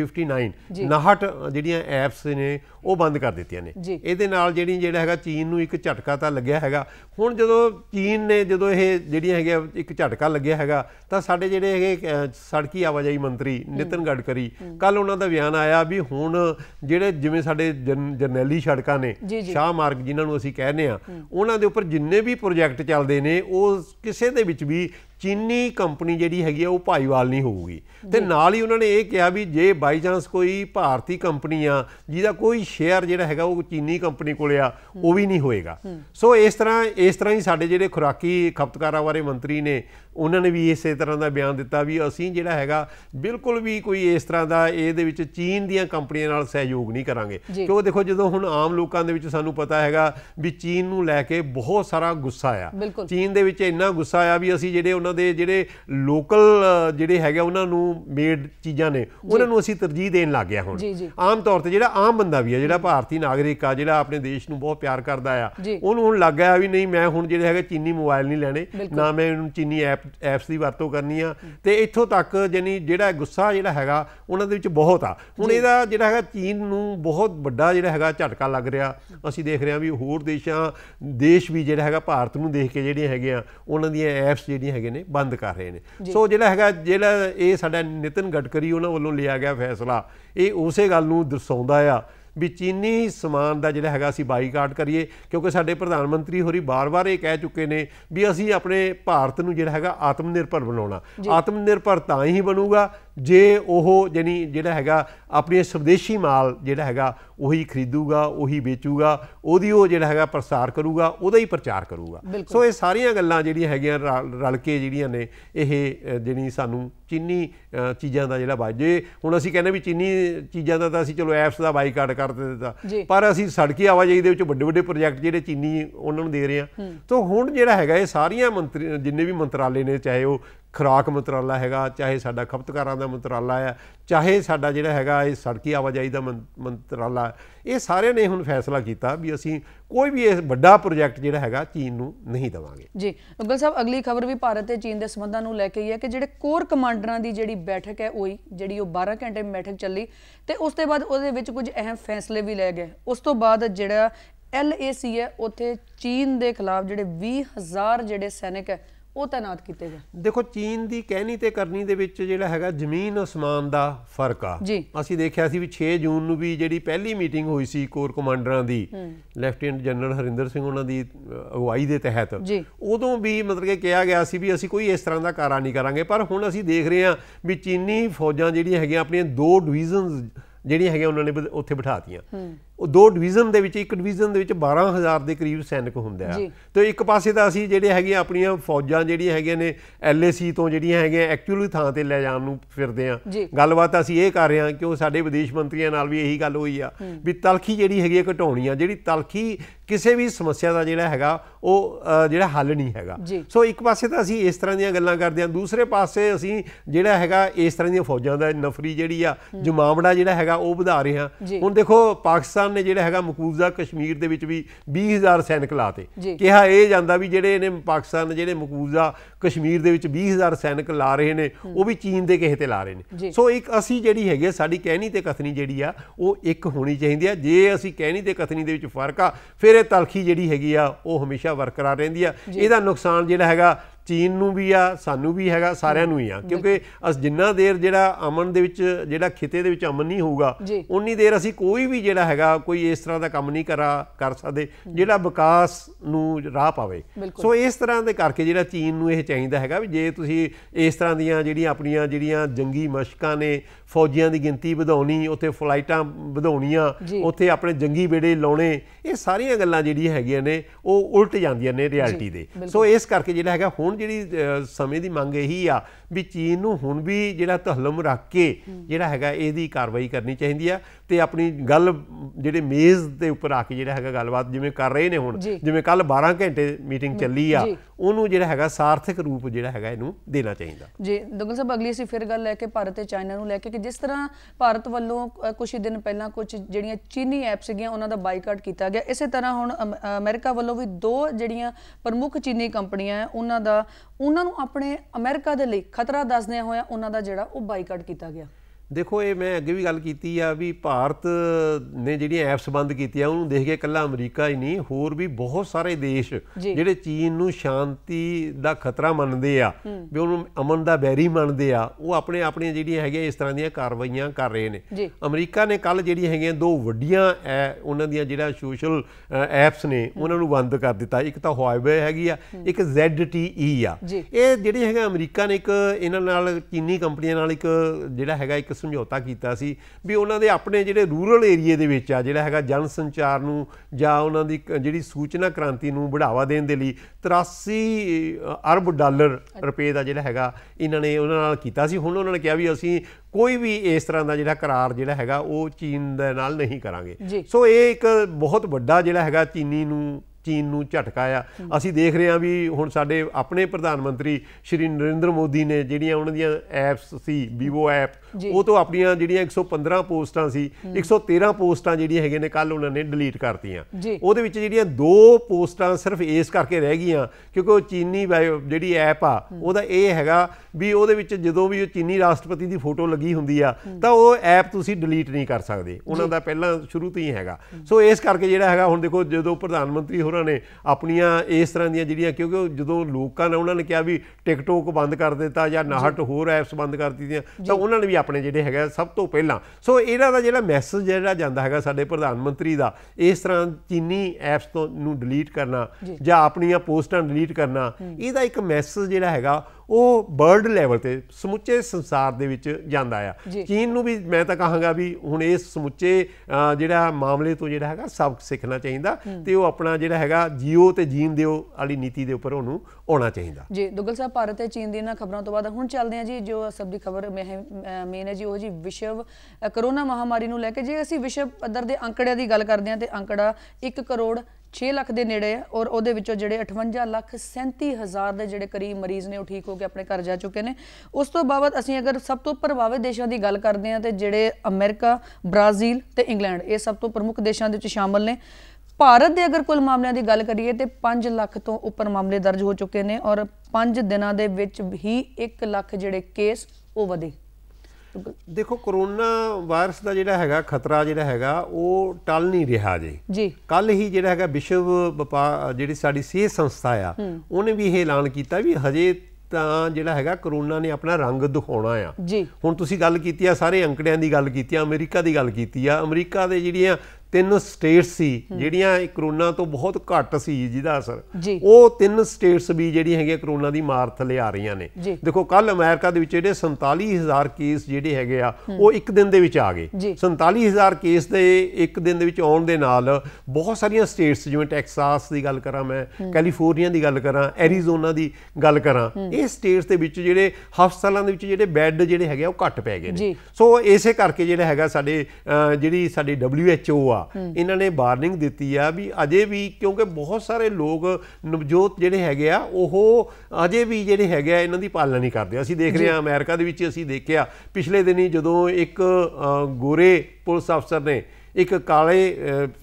59 ਨਾਹਟ ਜਿਹੜੀਆਂ ਐਪਸ ਨੇ ਉਹ ਬੰਦ ਕਰ ਦਿੱਤੀਆਂ ਨੇ ਇਹਦੇ ਨਾਲ ਜਿਹੜੀ ਜਿਹੜਾ ਹੈਗਾ ਚੀਨ ਨੂੰ ਇੱਕ ਝਟਕਾ ਤਾਂ ਲੱਗਿਆ ਹੈਗਾ ਹੁਣ ਜਦੋਂ ਚੀਨ ਨੇ ਜਦੋਂ ਇਹ ਜਿਹੜੀਆਂ ਹੈਗੀਆਂ ਇੱਕ ਝਟਕਾ ਲੱਗਿਆ ਹੈਗਾ ਤਾਂ ਸਾਡੇ ਜਿਹੜੇ ਹੈਗੇ ਸੜਕੀ ਆਵਾਜਾਈ ਮੰਤਰੀ ਨਿਤਨ ਗੜਕਰੀ ਕੱਲ ਉਹਨਾਂ ਦਾ ਬਿਆਨ ਆਇਆ ਵੀ ਹੁਣ ਜਿਹੜੇ ਜਿਵੇਂ ਸਾਡੇ ਜਰਨੈਲੀ ਸੜਕਾਂ ਨੇ ਸ਼ਾਹ ਮਾਰਗ ਜਿਨ੍ਹਾਂ ਨੂੰ ਅਸੀਂ ਕਹਿੰਦੇ ਆ ਉਹਨਾਂ ਦੇ ਉੱਪਰ ਜਿੰਨੇ ਵੀ ਪ੍ਰੋਜੈਕਟ ਚੱਲਦੇ ਨੇ ਉਹ ਕਿਸੇ ਦੇ ਵਿੱਚ ਵੀ ਚੀਨੀ ਕੰਪਨੀ ਜਿਹੜੀ ਹੈਗੀ ਆ ਉਹ ਭਾਈਵਾਲ ਨਹੀਂ ਹੋਊਗੀ ਤੇ ਨਾਲ ਹੀ ਉਹਨਾਂ ਨੇ ਇਹ ਕਿਹਾ ਵੀ ਜੇ ਬਾਈ ਚਾਂਸ ਕੋਈ ਭਾਰਤੀ ਕੰਪਨੀ ਆ ਜਿਹਦਾ ਕੋਈ ਸ਼ੇਅਰ ਜਿਹੜਾ ਹੈਗਾ ਉਹ ਚੀਨੀ ਕੰਪਨੀ ਕੋਲੇ ਆ ਉਹ ਵੀ ਨਹੀਂ ਹੋਏਗਾ ਸੋ ਇਸ ਤਰ੍ਹਾਂ ਇਸ ਤਰ੍ਹਾਂ ਹੀ ਸਾਡੇ ਜਿਹੜੇ ਖੁਰਾਕੀ ਖਪਤਕਾਰਾਂ ਬਾਰੇ ਮੰਤਰੀ ਨੇ ਉਹਨਾਂ ਨੇ ਵੀ ਇਸੇ ਤਰ੍ਹਾਂ ਦਾ ਬਿਆਨ ਦਿੱਤਾ ਵੀ ਅਸੀਂ ਜਿਹੜਾ ਹੈਗਾ ਬਿਲਕੁਲ ਵੀ ਕੋਈ ਇਸ ਤਰ੍ਹਾਂ ਦਾ ਇਹਦੇ ਵਿੱਚ ਚੀਨ ਦੀਆਂ ਕੰਪਨੀਆਂ ਨਾਲ ਸਹਿਯੋਗ ਨਹੀਂ ਕਰਾਂਗੇ ਕਿਉਂਕਿ ਦੇਖੋ ਜਦੋਂ ਹੁਣ ਆਮ ਲੋਕਾਂ ਦੇ ਵਿੱਚ ਸਾਨੂੰ ਪਤਾ ਹੈਗਾ ਵੀ ਚੀਨ ਨੂੰ ਲੈ ਕੇ ਬਹੁਤ ਸਾਰਾ ਗੁੱਸਾ ਆ ਚੀਨ ਦੇ ਵਿੱਚ ਇੰਨਾ ਗੁੱਸਾ ਆ ਵੀ ਅਸੀਂ ਜਿਹੜੇ ਉਹਨਾਂ ਉਹਨਾਂ ਦੇ ਜਿਹੜੇ ਲੋਕਲ ਜਿਹੜੇ ਹੈਗੇ ਉਹਨਾਂ ਨੂੰ ਮੇਡ ਚੀਜ਼ਾਂ ਨੇ ਉਹਨਾਂ ਨੂੰ ਅਸੀਂ ਤਰਜੀਹ ਦੇਣ ਲੱਗ ਗਿਆ ਹੁਣ ਆਮ ਤੌਰ ਤੇ ਜਿਹੜਾ ਆਮ ਬੰਦਾ ਵੀ ਆ ਜਿਹੜਾ ਭਾਰਤੀ ਨਾਗਰਿਕ ਆ ਜਿਹੜਾ ਆਪਣੇ ਦੇਸ਼ ਨੂੰ ਬਹੁਤ ਪਿਆਰ ਕਰਦਾ ਆ ਉਹਨੂੰ ਹੁਣ ਲੱਗ ਗਿਆ ਵੀ ਨਹੀਂ ਮੈਂ ਹੁਣ ਜਿਹੜੇ ਹੈਗੇ ਚੀਨੀ ਮੋਬਾਈਲ ਨਹੀਂ ਲੈਣੇ ਨਾ ਮੈਂ ਇਹਨੂੰ ਚੀਨੀ ਐਪ ਐਪਸ ਦੀ ਵਰਤੋਂ ਕਰਨੀ ਆ ਤੇ ਇੱਥੋਂ ਤੱਕ ਜਾਨੀ ਜਿਹੜਾ ਗੁੱਸਾ ਜਿਹੜਾ ਹੈਗਾ ਉਹਨਾਂ ਦੇ ਵਿੱਚ ਬਹੁਤ ਆ ਹੁਣ ਇਹਦਾ ਜਿਹੜਾ ਹੈਗਾ ਚੀਨ ਨੂੰ ਬਹੁਤ ਵੱਡਾ ਜਿਹੜਾ ਹੈਗਾ ਝਟਕਾ ਲੱਗ ਰਿਹਾ ਅਸੀਂ ਦੇਖ ਰਹੇ ਹਾਂ ਵੀ ਹੋਰ ਦੇਸ਼ਾਂ ਦੇਸ਼ ਵੀ ਜਿਹੜਾ ਹੈਗਾ ਭਾਰਤ ਨੂੰ ਦੇਖ ਕੇ ਜਿਹੜੀਆਂ ਹੈਗੇ ਆ ਉਹਨਾਂ ਦੀਆਂ ਐਪਸ ਜਿਹੜੀਆਂ ਹੈਗੇ ਨੇ ਨੇ ਬੰਦ ਕਰ ਰਹੇ ਨੇ ਸੋ ਜਿਹੜਾ ਹੈਗਾ ਜਿਹੜਾ ਇਹ ਸਾਡਾ ਨਿਤਨ ਗਟਕਰੀ ਉਹਨਾਂ ਵੱਲੋਂ ਲਿਆ ਗਿਆ ਫੈਸਲਾ ਇਹ ਉਸੇ ਗੱਲ ਨੂੰ ਦਰਸਾਉਂਦਾ ਆ ਵੀ ਚੀਨੀ ਸਮਾਨ ਦਾ ਜਿਹੜਾ ਹੈਗਾ ਅਸੀਂ ਬਾਈਕਾਟ ਕਰੀਏ ਕਿਉਂਕਿ ਸਾਡੇ ਪ੍ਰਧਾਨ ਮੰਤਰੀ ਹੋਰੀ ਬਾਰ-ਬਾਰ ਇਹ ਕਹਿ ਚੁੱਕੇ ਨੇ ਵੀ ਅਸੀਂ ਆਪਣੇ ਭਾਰਤ ਨੂੰ ਜਿਹੜਾ ਹੈਗਾ ਆਤਮ ਨਿਰਭਰ ਬਣਾਉਣਾ ਆਤਮ ਨਿਰਭਰ ਤਾਂ ਹੀ ਬਣੂਗਾ ਜੇ ਉਹ ਜਾਨੀ ਜਿਹੜਾ ਹੈਗਾ ਆਪਣੇ ਸਵਦੇਸ਼ੀ ਮਾਲ ਜਿਹੜਾ ਹੈਗਾ ਉਹੀ ਖਰੀਦੂਗਾ ਉਹੀ ਵੇਚੂਗਾ ਉਹਦੀ ਉਹ ਜਿਹੜਾ ਹੈਗਾ ਪ੍ਰਸਾਰ ਕਰੂਗਾ ਉਹਦਾ ਹੀ ਪ੍ਰਚਾਰ ਕਰੂਗਾ ਸੋ ਇਹ ਸਾਰੀਆਂ ਗੱਲਾਂ ਜਿਹੜੀਆਂ ਹੈਗੀਆਂ ਰਲ ਕੇ ਜਿਹੜੀਆਂ ਨੇ ਇਹ ਜਿਹੜੀ ਸਾਨੂੰ ਚੀਨੀ ਚੀਜ਼ਾਂ ਦਾ ਜਿਹੜਾ ਵਾਜੇ ਹੁਣ ਅਸੀਂ ਕਹਿੰਦੇ ਵੀ ਚੀਨੀ ਚੀਜ਼ਾਂ ਦਾ ਤਾਂ ਅਸੀਂ ਚਲੋ ਐਪਸ ਦਾ ਬਾਈਕਾਟ ਕਰ ਦਿੱਤਾ ਪਰ ਅਸੀਂ ਸੜਕੀ ਆਵਾਜਾਈ ਦੇ ਵਿੱਚ ਵੱਡੇ ਵੱਡੇ ਪ੍ਰੋਜੈਕਟ ਜਿਹੜੇ ਚੀਨੀ ਉਹਨਾਂ ਨੂੰ ਦੇ ਰਹੇ ਆ ਸੋ ਹੁਣ ਜਿਹੜਾ ਹੈਗਾ ਇਹ ਸਾਰੀਆਂ ਮੰਤਰੀ ਜਿੰਨੇ ਵੀ ਮੰਤਰਾਲੇ ਨੇ ਚਾਹੇ ਉਹ ਖੁਰਾਕ ਮੰਤਰਾਲਾ ਹੈਗਾ ਚਾਹੇ ਸਾਡਾ ਖਪਤਕਾਰਾਂ ਦਾ ਮੰਤਰਾਲਾ ਆ ਚਾਹੇ ਸਾਡਾ ਜਿਹੜਾ ਹੈਗਾ ਇਹ ਸੜਕੀ ਆਵਾਜਾਈ ਦਾ ਮੰਤਰਾਲਾ ਇਹ ਸਾਰਿਆਂ ਨੇ ਹੁਣ ਫੈਸਲਾ ਕੀਤਾ ਵੀ ਅਸੀਂ ਕੋਈ ਵੀ ਇਹ ਵੱਡਾ ਪ੍ਰੋਜੈਕਟ ਜਿਹੜਾ ਹੈਗਾ ਚੀਨ ਨੂੰ ਨਹੀਂ ਦਵਾਂਗੇ ਜੀ ਅਗਲ ਸਾਹਿਬ ਅਗਲੀ ਖਬਰ ਵੀ ਭਾਰਤ ਤੇ ਚੀਨ ਦੇ ਸਬੰਧਾਂ ਨੂੰ ਲੈ ਕੇ ਹੀ ਹੈ ਕਿ ਜਿਹੜੇ ਕੋਰ ਕਮਾਂਡਰਾਂ ਦੀ ਜਿਹੜੀ ਬੈਠਕ ਹੈ ਹੋਈ ਜਿਹੜੀ ਉਹ 12 ਘੰਟੇ ਬੈਠਕ ਚੱਲੀ ਤੇ ਉਸ ਤੋਂ ਬਾਅਦ ਉਹਦੇ ਵਿੱਚ ਕੁਝ ਅਹਿਮ ਫੈਸਲੇ ਵੀ ਲਏ ਗਏ ਉਸ ਤੋਂ ਬਾਅਦ ਜਿਹੜਾ ਐਲਏਸੀ ਹੈ ਉੱਥੇ ਚੀਨ ਦੇ ਖਿਲਾਫ ਜਿਹੜੇ 20000 ਜਿਹੜੇ ਸੈਨਿਕ ਹੈ ਉਹ ਤਾਇਨਾਤ ਕੀਤੇ ਗਏ ਦੇਖੋ ਚੀਨ ਦੀ ਕਹਿਣੀ ਤੇ ਕਰਨੀ ਦੇ ਵਿੱਚ ਜਿਹੜਾ ਹੈਗਾ ਜ਼ਮੀਨ ਅਸਮਾਨ ਦਾ ਫਰਕ ਆ ਅਸੀਂ ਦੇਖਿਆ ਸੀ ਵੀ 6 ਜੂਨ ਨੂੰ ਵੀ ਜਿਹੜੀ ਪਹਿਲੀ ਮੀਟਿੰਗ ਹੋਈ ਸੀ ਕੋਰ ਕਮਾਂਡਰਾਂ ਦੀ ਲੈਫਟੀਨੈਂਟ ਜਨਰਲ ਹਰਿੰਦਰ ਸਿੰਘ ਉਹਨਾਂ ਦੀ ਅਗਵਾਈ ਦੇ ਤਹਿਤ ਉਦੋਂ ਵੀ ਮਤਲਬ ਕਿ ਕਿਹਾ ਗਿਆ ਸੀ ਵੀ ਅਸੀਂ ਕੋਈ ਇਸ ਤਰ੍ਹਾਂ ਦਾ ਕਾਰਾ ਨਹੀਂ ਕਰਾਂਗੇ ਪਰ ਹੁਣ ਅਸੀਂ ਦੇਖ ਰਹੇ ਹਾਂ ਵੀ ਚੀਨੀ ਫੌਜਾਂ ਜਿਹੜੀਆਂ ਹੈਗੀਆਂ ਆਪਣੀਆਂ ਦੋ ਡਿਵੀਜ਼ਨਸ ਜਿਹੜੀਆਂ ਹੈਗੀਆਂ ਉਹਨਾਂ ਨੇ ਉੱਥੇ ਬਿਠਾਤੀਆਂ ਉਹ ਦੋ ਡਿਵੀਜ਼ਨ ਦੇ ਵਿੱਚ ਇੱਕ ਡਿਵੀਜ਼ਨ ਦੇ ਵਿੱਚ 12000 ਦੇ ਕਰੀਬ ਸੈਨਿਕ ਹੁੰਦੇ ਆ ਤੇ ਇੱਕ ਪਾਸੇ ਤਾਂ ਅਸੀਂ ਜਿਹੜੇ ਹੈਗੇ ਆਪਣੀਆਂ ਫੌਜਾਂ ਜਿਹੜੀਆਂ ਹੈਗੀਆਂ ਨੇ ਐਲਏਸੀ ਤੋਂ ਜਿਹੜੀਆਂ ਹੈਗੀਆਂ ਐਕਚੁਅਲੀ ਥਾਂ ਤੇ ਲੈ ਜਾਣ ਨੂੰ ਫਿਰਦੇ ਆ ਗੱਲਬਾਤ ਅਸੀਂ ਇਹ ਕਰ ਰਹੇ ਆ ਕਿ ਉਹ ਸਾਡੇ ਵਿਦੇਸ਼ ਮੰਤਰੀਆਂ ਨਾਲ ਵੀ ਇਹੀ ਗੱਲ ਹੋਈ ਆ ਵੀ ਤਲਖੀ ਜਿਹੜੀ ਹੈਗੀ ਘਟਾਉਣੀ ਆ ਜਿਹੜੀ ਤਲਖੀ ਕਿਸੇ ਵੀ ਸਮੱਸਿਆ ਦਾ ਜਿਹੜਾ ਹੈਗਾ ਉਹ ਜਿਹੜਾ ਹੱਲ ਨਹੀਂ ਹੈਗਾ ਸੋ ਇੱਕ ਪਾਸੇ ਤਾਂ ਅਸੀਂ ਇਸ ਤਰ੍ਹਾਂ ਦੀਆਂ ਗੱਲਾਂ ਕਰਦੇ ਹਾਂ ਦੂਸਰੇ ਪਾਸੇ ਅਸੀਂ ਜਿਹੜਾ ਹੈਗਾ ਇਸ ਤਰ੍ਹਾਂ ਦੀਆਂ ਫੌਜਾਂ ਦਾ ਨਫਰੀ ਜਿਹੜੀ ਆ ਜਮਾਵੜਾ ਜਿਹੜਾ ਹੈਗਾ ਉਹ ਵਧਾ ਰਹੇ ਹਾਂ ਹੁਣ ਦੇਖੋ ਪਾਕਿਸਤਾਨ ਨੇ ਜਿਹੜਾ ਹੈਗਾ ਮਕਬੂਜ਼ਾ ਕਸ਼ਮੀਰ ਦੇ ਵਿੱਚ ਵੀ 20000 ਸੈਨਿਕ ਲਾਤੇ ਕਿਹਾ ਇਹ ਜਾਂਦਾ ਵੀ ਜਿਹੜੇ ਨੇ ਪਾਕਿਸਤਾਨ ਜਿਹੜੇ ਮਕਬੂਜ਼ਾ ਕਸ਼ਮੀਰ ਦੇ ਵਿੱਚ 20000 ਸੈਨਿਕ ਲਾ ਰਹੇ ਨੇ ਉਹ ਵੀ ਚੀਨ ਦੇ ਕਿਸੇ ਤੇ ਲਾ ਰਹੇ ਨੇ ਸੋ ਇੱਕ ਅਸੀਂ ਜਿਹੜੀ ਹੈਗੀ ਸਾਡੀ ਕਹਿਣੀ ਤੇ ਕਥਨੀ ਜਿਹੜੀ ਆ ਉਹ ਇੱਕ ਹੋਣੀ ਚਾਹੀਦੀ ਆ ਜੇ ਅਸੀਂ ਕਹਿਣੀ ਤੇ ਕਥਨੀ ਦੇ ਵਿੱਚ ਫਰਕ ਆ ਫਿਰ ਇਹ ਤਲਖੀ ਜਿਹੜੀ ਹੈਗੀ ਆ ਉਹ ਹਮੇਸ਼ਾ ਵਰਕਰਾਂ ਰਹਿੰਦੀ ਆ ਇਹਦਾ ਨੁਕਸਾਨ ਜਿਹੜਾ ਹੈਗਾ ਚੀਨ ਨੂੰ ਵੀ ਆ ਸਾਨੂੰ ਵੀ ਹੈਗਾ ਸਾਰਿਆਂ ਨੂੰ ਹੀ ਆ ਕਿਉਂਕਿ ਅਸ ਜਿੰਨਾ ਦੇਰ ਜਿਹੜਾ ਅਮਨ ਦੇ ਵਿੱਚ ਜਿਹੜਾ ਖਿਤੇ ਦੇ ਵਿੱਚ ਅਮਨ ਨਹੀਂ ਹੋਊਗਾ ਉਨੀ ਦੇਰ ਅਸੀਂ ਕੋਈ ਵੀ ਜਿਹੜਾ ਹੈਗਾ ਕੋਈ ਇਸ ਤਰ੍ਹਾਂ ਦਾ ਕੰਮ ਨਹੀਂ ਕਰਾ ਕਰ ਸਕਦੇ ਜਿਹੜਾ ਵਿਕਾਸ ਨੂੰ ਰਾਹ ਪਾਵੇ ਸੋ ਇਸ ਤਰ੍ਹਾਂ ਦੇ ਕਰਕੇ ਜਿਹੜਾ ਚੀਨ ਨੂੰ ਇਹ ਚਾਹੀਦਾ ਹੈਗਾ ਵੀ ਜੇ ਤੁਸੀਂ ਇਸ ਤਰ੍ਹਾਂ ਦੀਆਂ ਜਿਹੜੀਆਂ ਆਪਣੀਆਂ ਜਿਹੜੀਆਂ ਜੰਗੀ ਮਸ਼ਕਾਂ ਨੇ ਫੌਜੀਆਂ ਦੀ ਗਿਣਤੀ ਵਧਾਉਣੀ ਉੱਥੇ ਫਲਾਈਟਾਂ ਵਧਾਉਣੀਆਂ ਉੱਥੇ ਆਪਣੇ ਜੰਗੀ ਬੇੜੇ ਲਾਉਣੇ ਇਹ ਸਾਰੀਆਂ ਗੱਲਾਂ ਜਿਹੜੀਆਂ ਹੈਗੀਆਂ ਨੇ ਉਹ ਉਲਟ ਜਾਂਦੀਆਂ ਨੇ ਰਿਐਲਿਟੀ ਦੇ ਸੋ ਇਸ ਕਰਕੇ ਜਿਹੜਾ ਹੈਗਾ ਹੁਣ ਜਿਹੜੀ ਸਮੇਂ ਦੀ ਮੰਗ ਇਹੀ ਆ ਵੀ ਚੀਨ ਨੂੰ ਹੁਣ ਵੀ ਜਿਹੜਾ ਤਹਲਮ ਰੱਖ ਕੇ ਜਿਹੜਾ ਹੈਗਾ ਇਹਦੀ ਕਾਰਵਾਈ ਕਰਨੀ ਚਾਹੀਦੀ ਆ ਤੇ ਆਪਣੀ ਗੱਲ ਜਿਹੜੇ ਮੇਜ਼ ਦੇ ਉੱਪਰ ਆ ਕੇ ਜਿਹੜਾ ਹੈਗਾ ਗੱਲਬਾਤ ਜਿਵੇਂ ਕਰ ਰਹੇ ਨੇ ਹੁਣ ਜਿਵੇਂ ਕੱਲ 12 ਘੰਟੇ ਮੀਟਿੰਗ ਚੱਲੀ ਆ ਉਹਨੂੰ ਜਿਹੜਾ ਹੈਗਾ ਸਾਰਥਕ ਰੂਪ ਜਿਹੜਾ ਹੈਗਾ ਇਹਨੂੰ ਦੇਣਾ ਚਾਹੀਦਾ ਜੀ ਦੁਗਲ ਸਾਹਿਬ ਅਗਲੀ ਅਸੀਂ ਫਿਰ ਗੱਲ ਲੈ ਕੇ ਭਾਰਤ ਤੇ ਚਾਈਨਾ ਨੂੰ ਲੈ ਕੇ ਕਿ ਜਿਸ ਤਰ੍ਹਾਂ ਭਾਰਤ ਵੱਲੋਂ ਕੁਝ ਦਿਨ ਪਹਿਲਾਂ ਕੁਝ ਜਿਹੜੀਆਂ ਚੀਨੀ ਐਪਸ ਸੀਗੀਆਂ ਉਹਨਾਂ ਦਾ ਬਾਈਕਾਟ ਕੀਤਾ ਗਿਆ ਇਸੇ ਤਰ੍ਹਾਂ ਹੁਣ ਅਮਰੀਕਾ ਵੱਲੋਂ ਵੀ ਦੋ ਜਿਹੜੀਆਂ ਪ੍ਰਮੁੱਖ ਚੀਨੀ ਕੰਪਨੀਆਂ ਉਹਨਾਂ ਦਾ ਉਹਨਾਂ ਨੂੰ ਆਪਣੇ ਅਮਰੀਕਾ ਦੇ ਲਈ ਖਤਰਾ ਦੱਸਦੇ ਹੋਇਆ ਉਹਨਾਂ ਦਾ ਜਿਹੜਾ ਉਹ ਬਾਈਕਾਟ ਕੀਤਾ ਗਿਆ ਦੇਖੋ ਇਹ ਮੈਂ ਅੱਗੇ ਵੀ ਗੱਲ ਕੀਤੀ ਆ ਵੀ ਭਾਰਤ ਨੇ ਜਿਹੜੀਆਂ ਐਪਸ ਬੰਦ ਕੀਤੀਆਂ ਉਹਨੂੰ ਦੇਖ ਕੇ ਇਕੱਲਾ ਅਮਰੀਕਾ ਹੀ ਨਹੀਂ ਹੋਰ ਵੀ ਬਹੁਤ ਸਾਰੇ ਦੇਸ਼ ਜਿਹੜੇ ਚੀਨ ਨੂੰ ਸ਼ਾਂਤੀ ਦਾ ਖਤਰਾ ਮੰਨਦੇ ਆ ਵੀ ਉਹਨੂੰ ਅਮਨ ਦਾ ਬੈਰੀ ਮੰਨਦੇ ਆ ਉਹ ਆਪਣੇ ਆਪਣੀਆਂ ਜਿਹੜੀਆਂ ਹੈਗੀਆਂ ਇਸ ਤਰ੍ਹਾਂ ਦੀਆਂ ਕਾਰਵਾਈਆਂ ਕਰ ਰਹੇ ਨੇ ਅਮਰੀਕਾ ਨੇ ਕੱਲ ਜਿਹੜੀਆਂ ਹੈਗੀਆਂ ਦੋ ਵੱਡੀਆਂ ਉਹਨਾਂ ਦੀਆਂ ਜਿਹੜਾ ਸੋਸ਼ਲ ਐਪਸ ਨੇ ਉਹਨਾਂ ਨੂੰ ਬੰਦ ਕਰ ਦਿੱਤਾ ਇੱਕ ਤਾਂ ਹਵਾਈਵੇ ਹੈਗੀ ਆ ਇੱਕ ZTE ਆ ਇਹ ਜਿਹੜੀ ਹੈਗਾ ਅਮਰੀਕਾ ਨੇ ਇੱਕ ਇਹਨਾਂ ਨਾਲ ਚੀਨੀ ਕੰਪਨੀਆਂ ਨਾਲ ਇੱਕ ਜਿਹੜਾ ਹੈਗਾ ਇੱਕ ਸਮਝੌਤਾ ਕੀਤਾ ਸੀ ਵੀ ਉਹਨਾਂ ਦੇ ਆਪਣੇ ਜਿਹੜੇ ਰੂਰਲ ਏਰੀਆ ਦੇ ਵਿੱਚ ਆ ਜਿਹੜਾ ਹੈਗਾ ਜਨ ਸੰਚਾਰ ਨੂੰ ਜਾਂ ਉਹਨਾਂ ਦੀ ਜਿਹੜੀ ਸੂਚਨਾ ਕ੍ਰਾਂਤੀ ਨੂੰ ਵਧਾਵਾ ਦੇਣ ਦੇ ਲਈ 83 ਅਰਬ ਡਾਲਰ ਰੁਪਏ ਦਾ ਜਿਹੜਾ ਹੈਗਾ ਇਹਨਾਂ ਨੇ ਉਹਨਾਂ ਨਾਲ ਕੀਤਾ ਸੀ ਹੁਣ ਉਹਨਾਂ ਨੇ ਕਿਹਾ ਵੀ ਅਸੀਂ ਕੋਈ ਵੀ ਇਸ ਤਰ੍ਹਾਂ ਦਾ ਜਿਹੜਾ ਕਰਾਰ ਜਿਹੜਾ ਹੈਗਾ ਉਹ ਚੀਨ ਦੇ ਨਾਲ ਨਹੀਂ ਕਰਾਂਗੇ ਸੋ ਇਹ ਇੱਕ ਬਹੁਤ ਵੱਡਾ ਜਿਹੜਾ ਹੈਗਾ ਚੀਨੀ ਨੂੰ ਚੀਨ ਨੂੰ ਝਟਕਾ ਆ ਅਸੀਂ ਦੇਖ ਰਹੇ ਹਾਂ ਵੀ ਹੁਣ ਸਾਡੇ ਆਪਣੇ ਪ੍ਰਧਾਨ ਮੰਤਰੀ ਸ਼੍ਰੀ ਨਰਿੰਦਰ ਮੋਦੀ ਨੇ ਜਿਹੜੀਆਂ ਉਹਨਾਂ ਦੀਆਂ ਐਪਸ ਸੀ ਵੀਵੋ ਐਪ ਉਹ ਤੋਂ ਆਪਣੀਆਂ ਜਿਹੜੀਆਂ 115 ਪੋਸਟਾਂ ਸੀ 113 ਪੋਸਟਾਂ ਜਿਹੜੀਆਂ ਹੈਗੇ ਨੇ ਕੱਲ ਉਹਨਾਂ ਨੇ ਡਿਲੀਟ ਕਰਤੀਆਂ ਉਹਦੇ ਵਿੱਚ ਜਿਹੜੀਆਂ ਦੋ ਪੋਸਟਾਂ ਸਿਰਫ ਇਸ ਕਰਕੇ ਰਹਿ ਗਈਆਂ ਕਿਉਂਕਿ ਉਹ ਚੀਨੀ ਜਿਹੜੀ ਐਪ ਆ ਉਹਦਾ ਇਹ ਹੈਗਾ ਵੀ ਉਹਦੇ ਵਿੱਚ ਜਦੋਂ ਵੀ ਉਹ ਚੀਨੀ ਰਾਸ਼ਟਰਪਤੀ ਦੀ ਫੋਟੋ ਲੱਗੀ ਹੁੰਦੀ ਆ ਤਾਂ ਉਹ ਐਪ ਤੁਸੀਂ ਡਿਲੀਟ ਨਹੀਂ ਕਰ ਸਕਦੇ ਉਹਨਾਂ ਦਾ ਪਹਿਲਾਂ ਸ਼ੁਰੂ ਤੋਂ ਹੀ ਹੈਗਾ ਸੋ ਇਸ ਕਰਕੇ ਜਿਹੜਾ ਹੈਗਾ ਹੁਣ ਦੇਖੋ ਜਦੋਂ ਪ੍ਰਧਾਨ ਮੰਤਰੀ ਹੋਰਾਂ ਨੇ ਆਪਣੀਆਂ ਇਸ ਤਰ੍ਹਾਂ ਦੀਆਂ ਜਿਹੜੀਆਂ ਕਿਉਂਕਿ ਜਦੋਂ ਲੋਕਾਂ ਨੇ ਉਹਨਾਂ ਨੇ ਕਿਹਾ ਵੀ ਟਿਕਟੋਕ ਬੰਦ ਕਰ ਦਿੱਤਾ ਜਾਂ ਨਾਹਟ ਹੋਰ ਐਪਸ ਬੰਦ ਕਰ ਦਿੱਤੀਆਂ ਤਾਂ ਉਹਨਾਂ ਨੇ ਵੀ ਆਪਣੇ ਜਿਹੜੇ ਹੈਗਾ ਸਭ ਤੋਂ ਪਹਿਲਾਂ ਸੋ ਇਹਨਾਂ ਦਾ ਜਿਹੜਾ ਮੈਸੇਜ ਜਿਹੜਾ ਜਾਂਦਾ ਹੈਗਾ ਸਾਡੇ ਪ੍ਰਧਾਨ ਮੰਤਰੀ ਦਾ ਇਸ ਤਰ੍ਹਾਂ ਚੀਨੀ ਐਪਸ ਤੋਂ ਨੂੰ ਡਿਲੀਟ ਕਰਨਾ ਜਾਂ ਆਪਣੀਆਂ ਪੋਸਟਾਂ ਡਿਲੀਟ ਕਰਨਾ ਇਹਦਾ ਇੱਕ ਮੈਸੇਜ ਜਿਹੜਾ ਹੈਗਾ ਉਹ ਵਰਲਡ ਲੈਵਲ ਤੇ ਸਮੁੱਚੇ ਸੰਸਾਰ ਦੇ ਵਿੱਚ ਜਾਂਦਾ ਆ ਚੀਨ ਨੂੰ ਵੀ ਮੈਂ ਤਾਂ ਕਹਾਂਗਾ ਵੀ ਹੁਣ ਇਸ ਸਮੁੱਚੇ ਜਿਹੜਾ ਮਾਮਲੇ ਤੋਂ ਜਿਹੜਾ ਹੈਗਾ ਸਬਕ ਸਿੱਖਣਾ ਚਾਹੀਦਾ ਤੇ ਉਹ ਆਪਣਾ ਜਿਹੜਾ ਹੈਗਾ ਜੀਓ ਤੇ ਜੀਨ ਦਿਓ ਵਾਲੀ ਨੀਤੀ ਦੇ ਉੱਪਰ ਉਹਨੂੰ ਆਉਣਾ ਚਾਹੀਦਾ ਜੀ ਦੁੱਗਲ ਸਾਹਿਬ ਭਾਰਤ ਤੇ ਚੀਨ ਦੀ ਇਹਨਾਂ ਖਬਰਾਂ ਤੋਂ ਬਾਅਦ ਹੁਣ ਚੱਲਦੇ ਆ ਜੀ ਜੋ ਸਭ ਦੀ ਖਬਰ ਮੇਨ ਹੈ ਜੀ ਉਹ ਜੀ ਵਿਸ਼ਵ ਕਰੋਨਾ ਮਹਾਮਾਰੀ ਨੂੰ ਲੈ ਕੇ ਜੇ ਅਸੀਂ ਵਿਸ਼ਵ ਪੱਧਰ ਦੇ ਅੰਕੜਿਆਂ ਦੀ ਗੱਲ ਕਰਦੇ ਆ ਤੇ ਅੰਕੜਾ 1 ਕਰੋੜ 6 ਲੱਖ ਦੇ ਨੇੜੇ ਆ ਔਰ ਉਹਦੇ ਵਿੱਚੋਂ ਜਿਹੜੇ 58 ਲੱਖ 37 ਹਜ਼ਾਰ ਦੇ ਜਿਹੜੇ ਕਰੀਬ ਮਰੀਜ਼ ਨੇ ਉਹ ਠੀਕ ਹੋ ਕੇ ਆਪਣੇ ਘਰ ਜਾ ਚੁੱਕੇ ਨੇ ਉਸ ਤੋਂ ਬਾਅਦ ਅਸੀਂ ਅਗਰ ਸਭ ਤੋਂ ਪ੍ਰਭਾਵਿਤ ਦੇਸ਼ਾਂ ਦੀ ਗੱਲ ਕਰਦੇ ਹਾਂ ਤੇ ਜਿਹੜੇ ਅਮਰੀਕਾ ਬ੍ਰਾਜ਼ੀਲ ਤੇ ਇੰਗਲੈਂਡ ਇਹ ਸਭ ਤੋਂ ਪ੍ਰਮੁੱਖ ਦੇਸ਼ਾਂ ਦੇ ਵਿੱਚ ਸ਼ਾਮਲ ਨੇ ਭਾਰਤ ਦੇ ਅਗਰ ਕੁੱਲ ਮਾਮਲਿਆਂ ਦੀ ਗੱਲ ਕਰੀਏ ਤੇ 5 ਲੱਖ ਤੋਂ ਉੱਪਰ ਮਾਮਲੇ ਦਰਜ ਹੋ ਚੁੱਕੇ ਨੇ ਔਰ 5 ਦਿਨਾਂ ਦੇ ਵਿੱਚ ਹੀ 1 ਲੱਖ ਜਿਹੜੇ ਕੇਸ ਉਹ ਵਧੇ ਦੇਖੋ ਕਰੋਨਾ ਵਾਇਰਸ ਦਾ ਜਿਹੜਾ ਹੈਗਾ ਖਤਰਾ ਜਿਹੜਾ ਹੈਗਾ ਉਹ ਟਲ ਨਹੀਂ ਰਿਹਾ ਜੀ ਜੀ ਕੱਲ ਹੀ ਜਿਹੜਾ ਹੈਗਾ ਵਿਸ਼ਵ ਵਪਾਰ ਜਿਹੜੀ ਸਾਡੀ ਸਿਹਤ ਸੰਸਥਾ ਆ ਉਹਨੇ ਵੀ ਇਹ ਐਲਾਨ ਕੀਤਾ ਵੀ ਹਜੇ ਤਾਂ ਜਿਹੜਾ ਹੈਗਾ ਕਰੋਨਾ ਨੇ ਆਪਣਾ ਰੰਗ ਦਿਖਾਉਣਾ ਆ ਹੁਣ ਤੁਸੀਂ ਗੱਲ ਕੀਤੀ ਆ ਸਾਰੇ ਅੰਕੜਿਆਂ ਦੀ ਗੱਲ ਕੀਤੀ ਆ ਅਮਰੀਕਾ ਦੀ ਗੱਲ ਕੀਤੀ ਆ ਅਮਰੀਕਾ ਦੇ ਜਿਹੜੀਆਂ ਤਿੰਨ ਸਟੇਟਸ ਸੀ ਜਿਹੜੀਆਂ ਕਰੋਨਾ ਤੋਂ ਬਹੁਤ ਘੱਟ ਸੀ ਜਿਹਦਾ ਅਸਰ ਉਹ ਤਿੰਨ ਸਟੇਟਸ ਵੀ ਜਿਹੜੀਆਂ ਹੈਗੀਆਂ ਕਰੋਨਾ ਦੀ ਮਾਰ ਥੱਲੇ ਆ ਰਹੀਆਂ ਨੇ ਦੇਖੋ ਕੱਲ ਅਮਰੀਕਾ ਦੇ ਵਿੱਚ ਜਿਹੜੇ 47000 ਕੇਸ ਜਿਹੜੇ ਹੈਗੇ ਆ ਉਹ ਇੱਕ ਦਿਨ ਦੇ ਵਿੱਚ ਆ ਗਏ 47000 ਕੇਸ ਦੇ ਇੱਕ ਦਿਨ ਦੇ ਵਿੱਚ ਆਉਣ ਦੇ ਨਾਲ ਬਹੁਤ ਸਾਰੀਆਂ ਸਟੇਟਸ ਜਿਵੇਂ ਟੈਕਸਾਸ ਦੀ ਗੱਲ ਕਰਾਂ ਮੈਂ ਕੈਲੀਫੋਰਨੀਆ ਦੀ ਗੱਲ ਕਰਾਂ ਐਰੀਜ਼ੋਨਾ ਦੀ ਗੱਲ ਕਰਾਂ ਇਹ ਸਟੇਟਸ ਦੇ ਵਿੱਚ ਜਿਹੜੇ ਹਸਪਤਾਲਾਂ ਦੇ ਵਿੱਚ ਜਿਹੜੇ ਬੈੱਡ ਜਿਹੜੇ ਹੈਗੇ ਆ ਉਹ ਘੱਟ ਪੈ ਗਏ ਨੇ ਸੋ ਇਸੇ ਕਰਕੇ ਜਿਹੜਾ ਹੈਗਾ ਸਾਡੇ ਜਿਹੜੀ ਸਾਡੀ WHO ਆ ਇਹਨਾਂ ਨੇ ਵਾਰਨਿੰਗ ਦਿੱਤੀ ਆ ਵੀ ਅਜੇ ਵੀ ਕਿਉਂਕਿ ਬਹੁਤ ਸਾਰੇ ਲੋਕ ਨਵਜੋਤ ਜਿਹੜੇ ਹੈਗੇ ਆ ਉਹ ਅਜੇ ਵੀ ਜਿਹੜੇ ਹੈਗੇ ਆ ਇਹਨਾਂ ਦੀ ਪਾਲਣਾ ਨਹੀਂ ਕਰਦੇ ਅਸੀਂ ਦੇਖ ਰਹੇ ਹਾਂ ਅਮਰੀਕਾ ਦੇ ਵਿੱਚ ਅਸੀਂ ਦੇਖਿਆ ਪਿਛਲੇ ਦਿਨੀ ਜਦੋਂ ਇੱਕ ਗੋਰੇ ਪੁਲਿਸ ਅਫਸਰ ਨੇ ਇੱਕ ਕਾਲੇ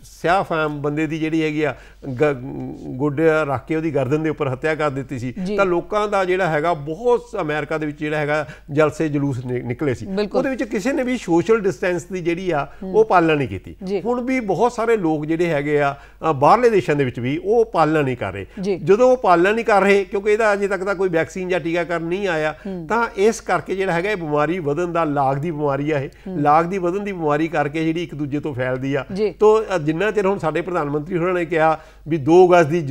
ਸਿਆਫਾਮ ਬੰਦੇ ਦੀ ਜਿਹੜੀ ਹੈਗੀ ਆ ਗੋਡਿਆ ਰੱਖ ਕੇ ਉਹਦੀ ਗਰਦਨ ਦੇ ਉੱਪਰ ਹੱਤਿਆ ਕਰ ਦਿੱਤੀ ਸੀ ਤਾਂ ਲੋਕਾਂ ਦਾ ਜਿਹੜਾ ਹੈਗਾ ਬਹੁਤ ਅਮਰੀਕਾ ਦੇ ਵਿੱਚ ਜਿਹੜਾ ਹੈਗਾ ਜਲਸੇ ਜਲੂਸ ਨਿਕਲੇ ਸੀ ਉਹਦੇ ਵਿੱਚ ਕਿਸੇ ਨੇ ਵੀ ਸੋਸ਼ਲ ਡਿਸਟੈਂਸ ਦੀ ਜਿਹੜੀ ਆ ਉਹ ਪਾਲਣਾ ਨਹੀਂ ਕੀਤੀ ਹੁਣ ਵੀ ਬਹੁਤ ਸਾਰੇ ਲੋਕ ਜਿਹੜੇ ਹੈਗੇ ਆ ਬਾਹਰਲੇ ਦੇਸ਼ਾਂ ਦੇ ਵਿੱਚ ਵੀ ਉਹ ਪਾਲਣਾ ਨਹੀਂ ਕਰ ਰਹੇ ਜਦੋਂ ਉਹ ਪਾਲਣਾ ਨਹੀਂ ਕਰ ਰਹੇ ਕਿਉਂਕਿ ਇਹਦਾ ਅਜੇ ਤੱਕ ਦਾ ਕੋਈ ਵੈਕਸੀਨ ਜਾਂ ਟੀਕਾਕਰਨ ਨਹੀਂ ਆਇਆ ਤਾਂ ਇਸ ਕਰਕੇ ਜਿਹੜਾ ਹੈਗਾ ਇਹ ਬਿਮਾਰੀ ਵਧਣ ਦਾ ਲਾਗ ਦੀ ਬਿਮਾਰੀ ਆ ਇਹ ਲਾਗ ਦੀ ਵਧਣ ਦੀ ਬਿਮਾਰੀ ਕਰਕੇ ਜਿਹੜੀ ਇੱਕ ਦੂਜੇ ਤੋਂ ਫੈਲਦੀ ਆ ਤੋਂ ਜਿੰਨਾ ਚਿਰ ਹੁਣ ਸਾਡੇ ਪ੍ਰਧਾਨ ਮੰਤਰੀ ਹੋਣਾ ਨੇ ਕਿਹਾ ਵੀ 2 ਗਜ਼ ਦੀ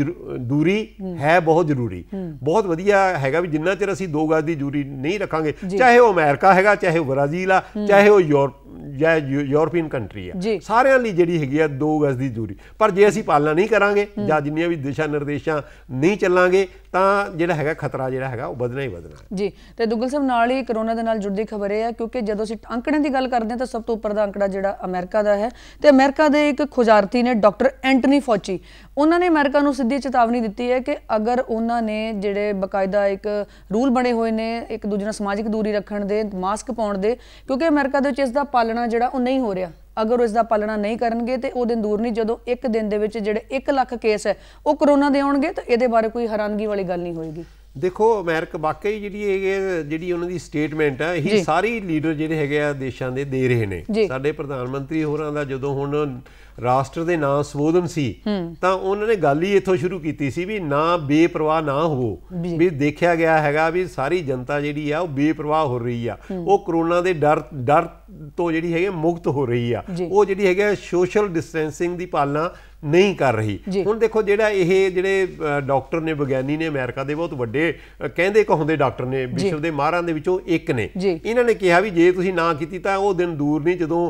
ਦੂਰੀ ਹੈ ਬਹੁਤ ਜ਼ਰੂਰੀ ਬਹੁਤ ਵਧੀਆ ਹੈਗਾ ਵੀ ਜਿੰਨਾ ਚਿਰ ਅਸੀਂ 2 ਗਜ਼ ਦੀ ਦੂਰੀ ਨਹੀਂ ਰੱਖਾਂਗੇ ਚਾਹੇ ਉਹ ਅਮਰੀਕਾ ਹੈਗਾ ਚਾਹੇ ਉਹ ਬ੍ਰਾਜ਼ੀਲ ਆ ਚਾਹੇ ਉਹ ਯੂਰਪ ਜਾਂ ਯੂਰਪੀਅਨ ਕੰਟਰੀ ਆ ਸਾਰਿਆਂ ਲਈ ਜਿਹੜੀ ਹੈਗੀ ਆ 2 ਗਜ਼ ਦੀ ਦੂਰੀ ਪਰ ਜੇ ਅਸੀਂ ਪਾਲਣਾ ਨਹੀਂ ਕਰਾਂਗੇ ਜਾਂ ਜਿੰਨੀਆਂ ਵੀ ਦਿਸ਼ਾ ਨਿਰਦੇਸ਼ਾਂ ਨਹੀਂ ਚੱਲਾਂਗੇ ਤਾਂ ਜਿਹੜਾ ਹੈਗਾ ਖਤਰਾ ਜਿਹੜਾ ਹੈਗਾ ਉਹ ਵਧਣਾ ਹੀ ਵਧਣਾ ਜੀ ਤੇ ਦੁਗਲ ਸਾਹਿਬ ਨਾਲ ਹੀ ਕਰੋਨਾ ਦੇ ਨਾਲ ਜੁੜਦੀ ਖਬਰ ਇਹ ਹੈ ਕਿਉਂਕਿ ਜਦੋਂ ਅਸੀਂ ਅੰਕੜਿਆਂ ਦੀ ਗੱਲ ਕਰਦੇ ਹਾਂ ਤਾਂ ਸਭ ਤੋਂ ਉੱਪਰ ਦਾ ਅੰਕੜਾ ਜਿਹੜਾ ਅਮਰੀਕਾ ਦਾ ਹੈ ਤੇ ਅਮਰੀਕਾ ਦੇ ਇੱਕ ਖੋਜਾਰਤੀ ਨੇ ਡਾਕਟਰ ਐਂਟਨੀ ਫੌਚੀ ਉਹਨਾਂ ਨੇ ਅਮਰੀਕਾ ਨੂੰ ਸਿੱਧੀ ਚੇਤਾਵਨੀ ਦਿੱਤੀ ਹੈ ਕਿ ਅਗਰ ਉਹਨਾਂ ਨੇ ਜਿਹੜੇ ਬਕਾਇਦਾ ਇੱਕ ਰੂਲ ਬਣੇ ਹੋਏ ਨੇ ਇੱਕ ਦੂਜੇ ਨਾਲ ਸਮਾਜਿਕ ਦੂਰੀ ਰੱਖਣ ਦੇ ਮਾਸਕ ਪਾਉਣ ਦੇ ਕਿਉਂਕਿ ਅਮਰੀਕਾ ਦੇ ਵਿੱਚ ਇਸ ਦਾ ਪਾਲਣਾ ਜਿਹੜਾ ਉਹ ਨਹੀਂ ਹੋ ਰਿਹਾ ਅਗਰ ਉਹ ਇਸ ਦਾ ਪਾਲਣਾ ਨਹੀਂ ਕਰਨਗੇ ਤੇ ਉਹ ਦਿਨ ਦੂਰ ਨਹੀਂ ਜਦੋਂ ਇੱਕ ਦਿਨ ਦੇ ਵਿੱਚ ਜਿਹੜੇ 1 ਲੱਖ ਕੇਸ ਹੈ ਉਹ ਕਰੋਨਾ ਦੇ ਆਉਣਗੇ ਤਾਂ ਇਹਦੇ ਬਾਰੇ ਕੋਈ ਹੈਰਾਨਗੀ ਵਾਲੀ ਗੱਲ ਨਹੀਂ ਹੋਏਗੀ ਦੇਖੋ ਅਮਰੀਕਾ ਵਾਕਈ ਜਿਹੜੀ ਇਹ ਜਿਹੜੀ ਉਹਨਾਂ ਦੀ ਸਟੇਟਮੈਂਟ ਆ ਇਹ ਸਾਰੀ ਲੀਡਰ ਜਿਹੜੇ ਹੈਗੇ ਆ ਦੇਸ਼ਾਂ ਦੇ ਦੇ ਰਹੇ ਨੇ ਸਾਡੇ ਪ੍ਰਧਾਨ ਮੰਤਰੀ ਹੋਰਾਂ ਦਾ ਜਦੋਂ ਹੁਣ ਰਾਸ਼ਟਰ ਦੇ ਨਾਂ ਸੰਬੋਧਨ ਸੀ ਤਾਂ ਉਹਨਾਂ ਨੇ ਗੱਲ ਹੀ ਇੱਥੋਂ ਸ਼ੁਰੂ ਕੀਤੀ ਸੀ ਵੀ ਨਾ ਬੇਪਰਵਾਹ ਨਾ ਹੋਵੋ ਵੀ ਦੇਖਿਆ ਗਿਆ ਹੈਗਾ ਵੀ ਸਾਰੀ ਜਨਤਾ ਜਿਹੜੀ ਆ ਉਹ ਬੇਪਰਵਾਹ ਹੋ ਰਹੀ ਆ ਉਹ ਕਰੋਨਾ ਦੇ ਡਰ ਡਰ ਤੋਂ ਜਿਹੜੀ ਹੈਗੇ ਮੁਕਤ ਹੋ ਰਹੀ ਆ ਉਹ ਜਿਹੜੀ ਹੈਗੇ ਸੋਸ਼ਲ ਡਿਸਟੈਂਸਿੰਗ ਦੀ ਪਾਲਣਾ ਨਹੀਂ ਕਰ ਰਹੀ ਹੁਣ ਦੇਖੋ ਜਿਹੜਾ ਇਹ ਜਿਹੜੇ ਡਾਕਟਰ ਨੇ ਵਿਗਿਆਨੀ ਨੇ ਅਮਰੀਕਾ ਦੇ ਬਹੁਤ ਵੱਡੇ ਕਹਿੰਦੇ ਕਹੁੰਦੇ ਡਾਕਟਰ ਨੇ ਵਿਸ਼ਵ ਦੇ ਮਾਹਰਾਂ ਦੇ ਵਿੱਚੋਂ ਇੱਕ ਨੇ ਇਹਨਾਂ ਨੇ ਕਿਹਾ ਵੀ ਜੇ ਤੁਸੀਂ ਨਾ ਕੀਤੀ ਤਾਂ ਉਹ ਦਿਨ ਦੂਰ ਨਹੀਂ ਜਦੋਂ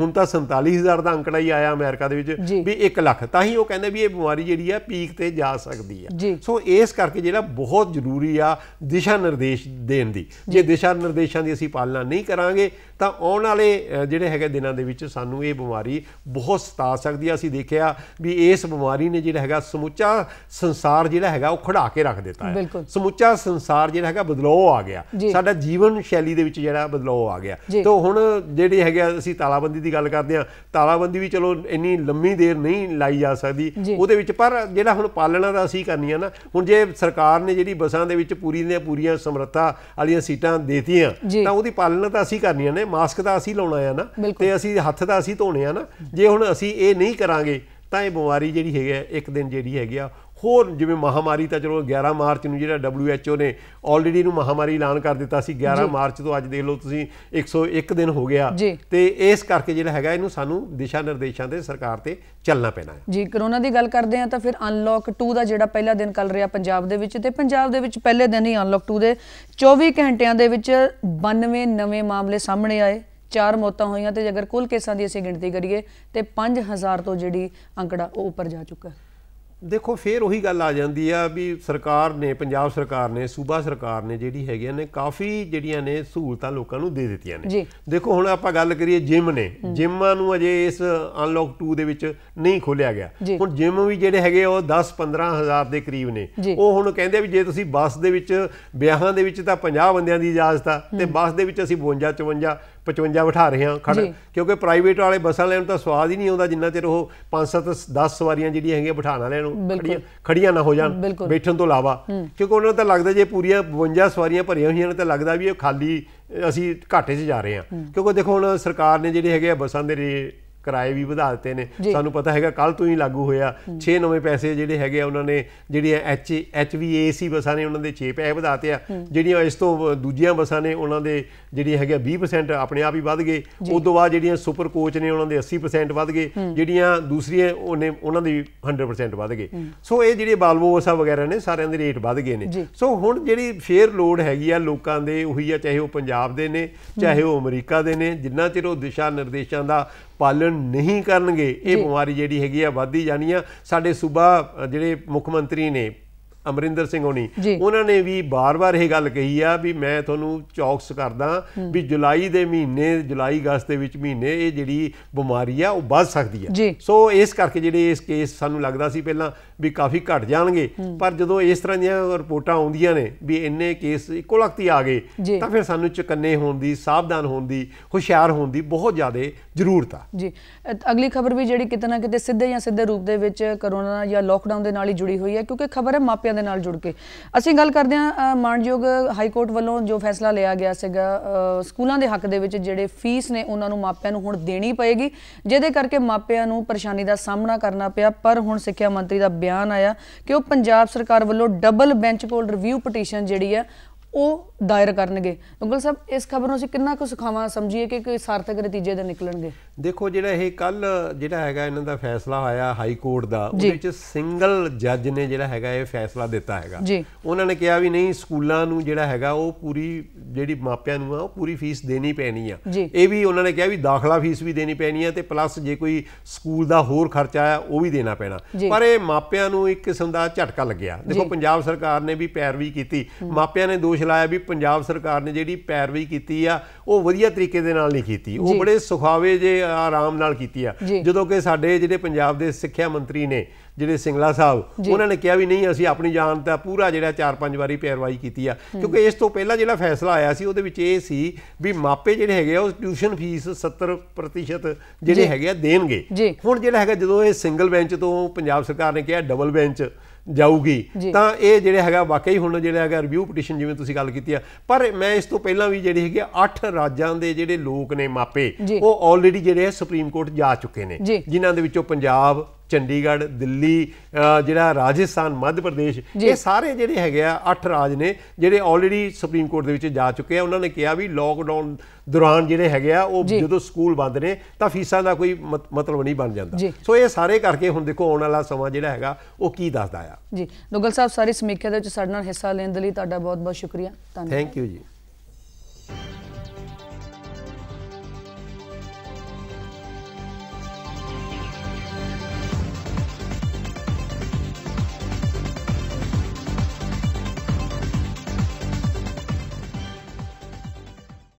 ਹੁਣ ਤਾਂ 47000 ਦਾ ਅੰਕੜਾ ਹੀ ਆਇਆ ਅਮਰੀਕਾ ਦੇ ਵਿੱਚ ਵੀ 1 ਲੱਖ ਤਾਂ ਹੀ ਉਹ ਕਹਿੰਦੇ ਵੀ ਇਹ ਬਿਮਾਰੀ ਜਿਹੜੀ ਆ ਪੀਕ ਤੇ ਜਾ ਸਕਦੀ ਆ ਸੋ ਇਸ ਕਰਕੇ ਜਿਹੜਾ ਬਹੁਤ ਜ਼ਰੂਰੀ ਆ ਦਿਸ਼ਾ ਨਿਰਦੇਸ਼ ਦੇਣ ਦੀ ਜੇ ਦਿਸ਼ਾ ਨਿਰਦੇਸ਼ਾਂ ਦੀ ਅਸੀਂ ਪਾਲਣਾ ਨਹੀਂ ਕਰਾਂਗੇ ਤਾਂ ਆਉਣ ਵਾਲੇ ਜਿਹੜੇ ਹੈਗੇ ਦਿਨਾਂ ਦੇ ਵਿੱਚ ਸਾਨੂੰ ਇਹ ਬਿਮਾਰੀ ਬਹੁਤ ਸਤਾ ਸਕਦੀ ਆ ਅਸੀਂ ਦੇਖਿਆ ਵੀ ਇਸ ਬਿਮਾਰੀ ਨੇ ਜਿਹੜਾ ਹੈਗਾ ਸਮੁੱਚਾ ਸੰਸਾਰ ਜਿਹੜਾ ਹੈਗਾ ਉਹ ਖੜਾ ਕੇ ਰੱਖ ਦਿੱਤਾ ਹੈ ਸਮੁੱਚਾ ਸੰਸਾਰ ਜਿਹੜਾ ਹੈਗਾ ਬਦਲਾਅ ਆ ਗਿਆ ਸਾਡਾ ਜੀਵਨ ਸ਼ੈਲੀ ਦੇ ਵਿੱਚ ਜਿਹੜਾ ਬਦਲਾਅ ਆ ਗਿਆ ਤੋਂ ਹੁਣ ਜਿਹੜੇ ਹੈਗੇ ਅਸੀਂ ਤਾਲਾਬੰਦੀ ਦੀ ਗੱਲ ਕਰਦੇ ਆ ਤਾਲਾਬੰਦੀ ਵੀ ਚਲੋ ਇੰਨੀ ਲੰਮੀ ਦੇਰ ਨਹੀਂ ਲਾਈ ਜਾ ਸਕਦੀ ਉਹਦੇ ਵਿੱਚ ਪਰ ਜਿਹੜਾ ਹੁਣ ਪਾਲਣਾ ਦਾ ਅਸੀਂ ਕਰਨੀ ਆ ਨਾ ਹੁਣ ਜੇ ਸਰਕਾਰ ਨੇ ਜਿਹੜੀ ਬਸਾਂ ਦੇ ਵਿੱਚ ਪੂਰੀ ਦੀਆਂ ਪੂਰੀਆਂ ਸਮਰੱਥਾ ਵਾਲੀਆਂ ਸੀਟਾਂ ਦੇਤੀਆਂ ਤਾਂ ਉਹਦੀ ਪਾਲਣਾ ਤਾਂ ਅਸੀਂ ਕਰਨੀ ਆ ਨੇ ਮਾਸਕ ਤਾਂ ਅਸੀਂ ਲਾਉਣਾ ਆ ਨਾ ਤੇ ਅਸੀਂ ਹੱਥ ਤਾਂ ਅਸੀਂ ਧੋਣੇ ਆ ਨਾ ਜੇ ਹੁਣ ਅਸੀਂ ਇਹ ਨਹੀਂ ਕਰਾਂਗੇ ਤਾਂ ਇਹ ਬਿਮਾਰੀ ਜਿਹੜੀ ਹੈਗੀ ਹੈ ਇੱਕ ਦਿਨ ਜਿਹੜੀ ਹੈਗੀ ਆ ਹੋਰ ਜਿਵੇਂ ਮਹਾਮਾਰੀ ਤਾਂ ਚਲੋ 11 ਮਾਰਚ ਨੂੰ ਜਿਹੜਾ WHO ਨੇ ਆਲਰੇਡੀ ਇਹਨੂੰ ਮਹਾਮਾਰੀ ਐਲਾਨ ਕਰ ਦਿੱਤਾ ਸੀ 11 ਮਾਰਚ ਤੋਂ ਅੱਜ ਦੇਖ ਲਓ ਤੁਸੀਂ 101 ਦਿਨ ਹੋ ਗਿਆ ਤੇ ਇਸ ਕਰਕੇ ਜਿਹੜਾ ਹੈਗਾ ਇਹਨੂੰ ਸਾਨੂੰ ਦਿਸ਼ਾ ਨਿਰਦੇਸ਼ਾਂ ਤੇ ਸਰਕਾਰ ਤੇ ਚੱਲਣਾ ਪੈਣਾ ਹੈ ਜੀ ਕਰੋਨਾ ਦੀ ਗੱਲ ਕਰਦੇ ਆ ਤਾਂ ਫਿਰ ਅਨਲੌਕ 2 ਦਾ ਜਿਹੜਾ ਪਹਿਲਾ ਦਿਨ ਕੱਲ ਰਿਹਾ ਪੰਜਾਬ ਦੇ ਵਿੱਚ ਤੇ ਪੰਜਾਬ ਦੇ ਵਿੱਚ ਪਹਿਲੇ ਦਿਨ ਹੀ ਅਨਲੌਕ 2 ਦੇ 24 ਘੰਟਿਆਂ ਦੇ ਵਿੱਚ 92 ਨਵੇਂ ਮਾਮਲੇ ਸਾਹਮਣੇ ਆਏ ਚਾਰ ਮੌਤਾਂ ਹੋਈਆਂ ਤੇ ਜੇਕਰ ਕੁੱਲ ਕੇਸਾਂ ਦੀ ਅਸੀਂ ਗਿਣਤੀ ਕਰੀਏ ਤੇ 5000 ਤੋਂ ਜਿਹੜੀ ਅੰਕੜਾ ਉਹ ਉੱਪਰ ਜਾ ਚੁੱਕਾ ਹੈ ਦੇਖੋ ਫੇਰ ਉਹੀ ਗੱਲ ਆ ਜਾਂਦੀ ਆ ਵੀ ਸਰਕਾਰ ਨੇ ਪੰਜਾਬ ਸਰਕਾਰ ਨੇ ਸੂਬਾ ਸਰਕਾਰ ਨੇ ਜਿਹੜੀ ਹੈਗੀਆਂ ਨੇ ਕਾਫੀ ਜਿਹੜੀਆਂ ਨੇ ਸਹੂਲਤਾਂ ਲੋਕਾਂ ਨੂੰ ਦੇ ਦਿੱਤੀਆਂ ਨੇ ਦੇਖੋ ਹੁਣ ਆਪਾਂ ਗੱਲ ਕਰੀਏ ਜਿਮ ਨੇ ਜਿਮਾਂ ਨੂੰ ਅਜੇ ਇਸ ਅਨਲੌਕ 2 ਦੇ ਵਿੱਚ ਨਹੀਂ ਖੋਲਿਆ ਗਿਆ ਹੁਣ ਜਿਮ ਵੀ ਜਿਹੜੇ ਹੈਗੇ ਉਹ 10 15000 ਦੇ ਕਰੀਬ ਨੇ ਉਹ ਹੁਣ ਕਹਿੰਦੇ ਵੀ ਜੇ ਤੁਸੀਂ ਬੱਸ ਦੇ ਵਿੱਚ ਵਿਆਹਾਂ ਦੇ ਵਿੱਚ ਤਾਂ 50 ਬੰਦਿਆਂ ਦੀ ਇਜਾਜ਼ਤ ਆ ਤੇ ਬੱਸ ਦੇ ਵਿੱਚ ਅਸੀਂ 52 54 55 ਬਿਠਾ ਰਹੇ ਹਾਂ ਖੜ ਕਿਉਂਕਿ ਪ੍ਰਾਈਵੇਟ ਵਾਲੇ ਬੱਸਾਂ ਲੈਣ ਤਾਂ ਸਵਾਦ ਹੀ ਨਹੀਂ ਆਉਂਦਾ ਜਿੰਨਾ ਚਿਰ ਉਹ 5-7 10 ਸਵਾਰੀਆਂ ਜਿਹੜੀਆਂ ਹੈਗੀਆਂ ਬਿਠਾਣਾ ਲੈਣ ਖੜੀਆਂ ਖੜੀਆਂ ਨਾ ਹੋ ਜਾਣ ਬੈਠਣ ਤੋਂ ਇਲਾਵਾ ਕਿਉਂਕਿ ਉਹਨਾਂ ਨੂੰ ਤਾਂ ਲੱਗਦਾ ਜੇ ਪੂਰੀਆਂ 52 ਸਵਾਰੀਆਂ ਭਰੀਆਂ ਹੋਈਆਂ ਨੇ ਤਾਂ ਲੱਗਦਾ ਵੀ ਇਹ ਖਾਲੀ ਅਸੀਂ ਘਾਟੇ 'ਚ ਜਾ ਰਹੇ ਹਾਂ ਕਿਉਂਕਿ ਦੇਖੋ ਹੁਣ ਸਰਕਾਰ ਨੇ ਜਿਹੜੇ ਹੈਗੇ ਬੱਸਾਂ ਦੇ ਕਿਰਾਏ ਵੀ ਵਧਾ ਦਿੱਤੇ ਨੇ ਸਾਨੂੰ ਪਤਾ ਹੈਗਾ ਕੱਲ ਤੋਂ ਹੀ ਲਾਗੂ ਹੋਇਆ 6 ਨਵੇਂ ਪੈਸੇ ਜਿਹੜੇ ਹੈਗੇ ਆ ਉਹਨਾਂ ਨੇ ਜਿਹੜੀਆਂ ਐਚ ਐਚਵੀਏਸੀ ਬਸਾਂ ਨੇ ਉਹਨਾਂ ਦੇ 6 ਪੈਸੇ ਵਧਾਤੇ ਆ ਜਿਹੜੀਆਂ ਇਸ ਤੋਂ ਦੂਜੀਆਂ ਬਸਾਂ ਨੇ ਉਹਨਾਂ ਦੇ ਜਿਹੜੀ ਹੈਗੇ 20% ਆਪਣੇ ਆਪ ਹੀ ਵਧ ਗਏ ਉਸ ਤੋਂ ਬਾਅਦ ਜਿਹੜੀਆਂ ਸੁਪਰ ਕੋਚ ਨੇ ਉਹਨਾਂ ਦੇ 80% ਵਧ ਗਏ ਜਿਹੜੀਆਂ ਦੂਸਰੀਆਂ ਉਹਨੇ ਉਹਨਾਂ ਦੀ 100% ਵਧ ਗਏ ਸੋ ਇਹ ਜਿਹੜੇ ਬਾਲਵੋ ਬਸਾਂ ਵਗੈਰਾ ਨੇ ਸਾਰਿਆਂ ਦੇ ਰੇਟ ਵਧ ਗਏ ਨੇ ਸੋ ਹੁਣ ਜਿਹੜੀ ਫੇਅਰ ਲੋਡ ਹੈਗੀ ਆ ਲੋਕਾਂ ਦੇ ਉਹੀ ਆ ਚਾਹੇ ਉਹ ਪੰਜਾਬ ਦੇ ਨੇ ਚਾਹੇ ਉਹ ਅਮਰੀਕਾ ਦੇ ਨੇ ਜਿੰਨਾ ਚਿਰ ਉਹ ਦਿਸ਼ਾ ਨਿਰਦੇਸ਼ਾਂ ਦਾ ਪਾਲਣ ਨਹੀਂ ਕਰਨਗੇ ਇਹ ਬਿਮਾਰੀ ਜਿਹੜੀ ਹੈਗੀ ਆ ਵਧਦੀ ਜਾਣੀ ਆ ਸਾਡੇ ਸੂਬਾ ਜਿਹੜੇ ਮੁੱਖ ਮੰਤਰੀ ਨੇ ਅਮਰਿੰਦਰ ਸਿੰਘ ਹੋਣੀ ਉਹਨਾਂ ਨੇ ਵੀ ਬਾਰ-ਬਾਰ ਇਹ ਗੱਲ ਕਹੀ ਆ ਵੀ ਮੈਂ ਤੁਹਾਨੂੰ ਚੌਕਸ ਕਰਦਾ ਵੀ ਜੁਲਾਈ ਦੇ ਮਹੀਨੇ ਜੁਲਾਈ ਅਗਸਤ ਦੇ ਵਿੱਚ ਮਹੀਨੇ ਇਹ ਜਿਹੜੀ ਬਿਮਾਰੀ ਆ ਉਹ ਵੱਧ ਸਕਦੀ ਆ ਸੋ ਇਸ ਕਰਕੇ ਜਿਹੜੇ ਇਸ ਕੇਸ ਸਾਨੂੰ ਲੱਗਦਾ ਸੀ ਪਹਿਲਾਂ ਵੀ ਕਾਫੀ ਘਟ ਜਾਣਗੇ ਪਰ ਜਦੋਂ ਇਸ ਤਰ੍ਹਾਂ ਦੀਆਂ ਰਿਪੋਰਟਾਂ ਆਉਂਦੀਆਂ ਨੇ ਵੀ ਇੰਨੇ ਕੇਸ ਇੱਕੋ ਲਗਤੀ ਆ ਗਏ ਤਾਂ ਫਿਰ ਸਾਨੂੰ ਚਕੰਨੇ ਹੋਣ ਦੀ ਸਾਵਧਾਨ ਹੋਣ ਦੀ ਹੁਸ਼ਿਆਰ ਹੋਣ ਦੀ ਬਹੁਤ ਜ਼ਿਆਦਾ ਜ਼ਰੂਰਤ ਆ ਜੀ ਅਗਲੀ ਖਬਰ ਵੀ ਜਿਹੜੀ ਕਿਤੇ ਨਾ ਕਿਤੇ ਸਿੱਧੇ ਜਾਂ ਸਿੱਧੇ ਰੂਪ ਦੇ ਵਿੱਚ ਕਰੋਨਾ ਜਾਂ ਲੋਕਡਾਊਨ ਦੇ ਨਾਲ ਹੀ ਜੁੜੀ ਹੋਈ ਹੈ ਕਿਉਂਕਿ ਖਬਰ ਹੈ ਮਾਪਿਆਂ ਦੇ ਨਾਲ ਜੁੜ ਕੇ ਅਸੀਂ ਗੱਲ ਕਰਦੇ ਹਾਂ ਮਾਨਯੋਗ ਹਾਈ ਕੋਰਟ ਵੱਲੋਂ ਜੋ ਫੈਸਲਾ ਲਿਆ ਗਿਆ ਸੀਗਾ ਸਕੂਲਾਂ ਦੇ ਹੱਕ ਦੇ ਵਿੱਚ ਜਿਹੜੇ ਫੀਸ ਨੇ ਉਹਨਾਂ ਨੂੰ ਮਾਪਿਆਂ ਨੂੰ ਹੁਣ ਦੇਣੀ ਪਏਗੀ ਜਿਹਦੇ ਕਰਕੇ ਮਾਪਿਆਂ ਨੂੰ ਪਰੇਸ਼ਾਨੀ ਦਾ ਸਾਹਮਣਾ ਕਰਨਾ ਪਿਆ ਪਰ ਹੁਣ ਸਿੱਖਿਆ ਮੰਤਰੀ ਦਾ ਬਿਆਨ ਆਇਆ ਕਿ ਉਹ ਪੰਜਾਬ ਸਰਕਾਰ ਵੱਲੋਂ ਡਬਲ ਬੈਂਚ ਕੋਲ ਰਿਵਿਊ ਪਟੀਸ਼ਨ ਜਿਹੜੀ ਆ ਉਹ ਦਾਇਰ ਕਰਨਗੇ ਨੁਗਲ ਸਾਹਿਬ ਇਸ ਖਬਰ ਨੂੰ ਅਸੀਂ ਕਿੰਨਾ ਕੁ ਸੁਖਾਵਾ ਸਮਝੀਏ ਕਿ ਕੋਈ ਸਾਰਥਕ ਨਤੀਜੇ ਦੇ ਨਿਕਲਣਗੇ ਦੇਖੋ ਜਿਹੜਾ ਇਹ ਕੱਲ ਜਿਹੜਾ ਹੈਗਾ ਇਹਨਾਂ ਦਾ ਫੈਸਲਾ ਆਇਆ ਹਾਈ ਕੋਰਟ ਦਾ ਉਹਦੇ ਵਿੱਚ ਸਿੰਗਲ ਜੱਜ ਨੇ ਜਿਹੜਾ ਹੈਗਾ ਇਹ ਫੈਸਲਾ ਦਿੱਤਾ ਹੈਗਾ ਉਹਨਾਂ ਨੇ ਕਿਹਾ ਵੀ ਨਹੀਂ ਸਕੂਲਾਂ ਨੂੰ ਜਿਹੜਾ ਹੈਗਾ ਉਹ ਪੂਰੀ ਜਿਹੜੀ ਮਾਪਿਆਂ ਨੂੰ ਆ ਉਹ ਪੂਰੀ ਫੀਸ ਦੇਣੀ ਪੈਣੀ ਆ ਇਹ ਵੀ ਉਹਨਾਂ ਨੇ ਕਿਹਾ ਵੀ ਦਾਖਲਾ ਫੀਸ ਵੀ ਦੇਣੀ ਪੈਣੀ ਆ ਤੇ ਪਲੱਸ ਜੇ ਕੋਈ ਸਕੂਲ ਦਾ ਹੋਰ ਖਰਚਾ ਆ ਉਹ ਵੀ ਦੇਣਾ ਪੈਣਾ ਪਰ ਇਹ ਮਾਪਿਆਂ ਨੂੰ ਇੱਕ ਕਿਸਮ ਦਾ ਝਟਕਾ ਲੱਗਿਆ ਦੇਖੋ ਪੰਜਾਬ ਸਰਕਾਰ ਨੇ ਵੀ ਪੈਰਵੀ ਕੀਤੀ ਮਾਪਿਆਂ ਨੇ ਦੋਸ਼ ਦੋਸ਼ ਲਾਇਆ ਵੀ ਪੰਜਾਬ ਸਰਕਾਰ ਨੇ ਜਿਹੜੀ ਪੈਰਵੀ ਕੀਤੀ ਆ ਉਹ ਵਧੀਆ ਤਰੀਕੇ ਦੇ ਨਾਲ ਨਹੀਂ ਕੀਤੀ ਉਹ ਬੜੇ ਸੁਖਾਵੇ ਜੇ ਆਰਾਮ ਨਾਲ ਕੀਤੀ ਆ ਜਦੋਂ ਕਿ ਸਾਡੇ ਜਿਹੜੇ ਪੰਜਾਬ ਦੇ ਸਿੱਖਿਆ ਮੰਤਰੀ ਨੇ ਜਿਹੜੇ ਸਿੰਗਲਾ ਸਾਹਿਬ ਉਹਨਾਂ ਨੇ ਕਿਹਾ ਵੀ ਨਹੀਂ ਅਸੀਂ ਆਪਣੀ ਜਾਨ ਤਾਂ ਪੂਰਾ ਜਿਹੜਾ ਚਾਰ ਪੰਜ ਵਾਰੀ ਪੈਰਵਾਈ ਕੀਤੀ ਆ ਕਿਉਂਕਿ ਇਸ ਤੋਂ ਪਹਿਲਾਂ ਜਿਹੜਾ ਫੈਸਲਾ ਆਇਆ ਸੀ ਉਹਦੇ ਵਿੱਚ ਇਹ ਸੀ ਵੀ ਮਾਪੇ ਜਿਹੜੇ ਹੈਗੇ ਆ ਉਹ ਟਿਊਸ਼ਨ ਫੀਸ 70% ਜਿਹੜੇ ਹੈਗੇ ਆ ਦੇਣਗੇ ਹੁਣ ਜਿਹੜਾ ਹੈਗਾ ਜਦੋਂ ਇਹ ਸਿੰਗਲ ਬੈਂਚ ਤੋਂ ਪੰਜਾਬ ਸਰਕਾਰ ਨੇ ਕਿਹਾ ਡਬਲ ਬੈਂਚ ਜਾਊਗੀ ਤਾਂ ਇਹ ਜਿਹੜੇ ਹੈਗਾ ਵਾਕਈ ਹੁਣ ਜਿਹੜੇ ਹੈਗਾ ਰਿਵਿਊ ਪਟੀਸ਼ਨ ਜਿਵੇਂ ਤੁਸੀਂ ਗੱਲ ਕੀਤੀ ਆ ਪਰ ਮੈਂ ਇਸ ਤੋਂ ਪਹਿਲਾਂ ਵੀ ਜਿਹੜੀ ਹੈਗੀ 8 ਰਾਜਾਂ ਦੇ ਜਿਹੜੇ ਲੋਕ ਨੇ ਮਾਪੇ ਉਹ ਆਲਰੇਡੀ ਜਿਹੜੇ ਸੁਪਰੀਮ ਕੋਰਟ ਜਾ ਚੁੱਕੇ ਨੇ ਜਿਨ੍ਹਾਂ ਦੇ ਵਿੱਚੋਂ ਪੰਜਾਬ ਚੰਡੀਗੜ੍ਹ ਦਿੱਲੀ ਜਿਹੜਾ ਰਾਜਸਥਾਨ ਮੱਧ ਪ੍ਰਦੇਸ਼ ਇਹ ਸਾਰੇ ਜਿਹੜੇ ਹੈਗੇ ਆ ਅੱਠ ਰਾਜ ਨੇ ਜਿਹੜੇ ਆਲਰੇਡੀ ਸੁਪਰੀਮ ਕੋਰਟ ਦੇ ਵਿੱਚ ਜਾ ਚੁੱਕੇ ਆ ਉਹਨਾਂ ਨੇ ਕਿਹਾ ਵੀ ਲੋਕਡਾਊਨ ਦੌਰਾਨ ਜਿਹੜੇ ਹੈਗੇ ਆ ਉਹ ਜਦੋਂ ਸਕੂਲ ਬੰਦ ਨੇ ਤਾਂ ਫੀਸਾਂ ਦਾ ਕੋਈ ਮਤਲਬ ਨਹੀਂ ਬਣ ਜਾਂਦਾ ਸੋ ਇਹ ਸਾਰੇ ਕਰਕੇ ਹੁਣ ਦੇਖੋ ਆਉਣ ਵਾਲਾ ਸਮਾਂ ਜਿਹੜਾ ਹੈਗਾ ਉਹ ਕੀ ਦੱਸਦਾ ਆ ਜੀ ਦੁੱਗਲ ਸਾਹਿਬ ਸਾਰੀ ਸਮੀਖਿਆ ਦੇ ਵਿੱਚ ਸਾਡੇ ਨਾਲ ਹਿੱਸਾ ਲੈਣ ਦੇ ਲਈ ਤੁਹਾਡਾ ਬਹੁਤ ਬਹੁਤ ਸ਼ੁਕਰੀਆ ਧੰਨਵਾਦ ਥੈਂਕ ਯੂ ਜੀ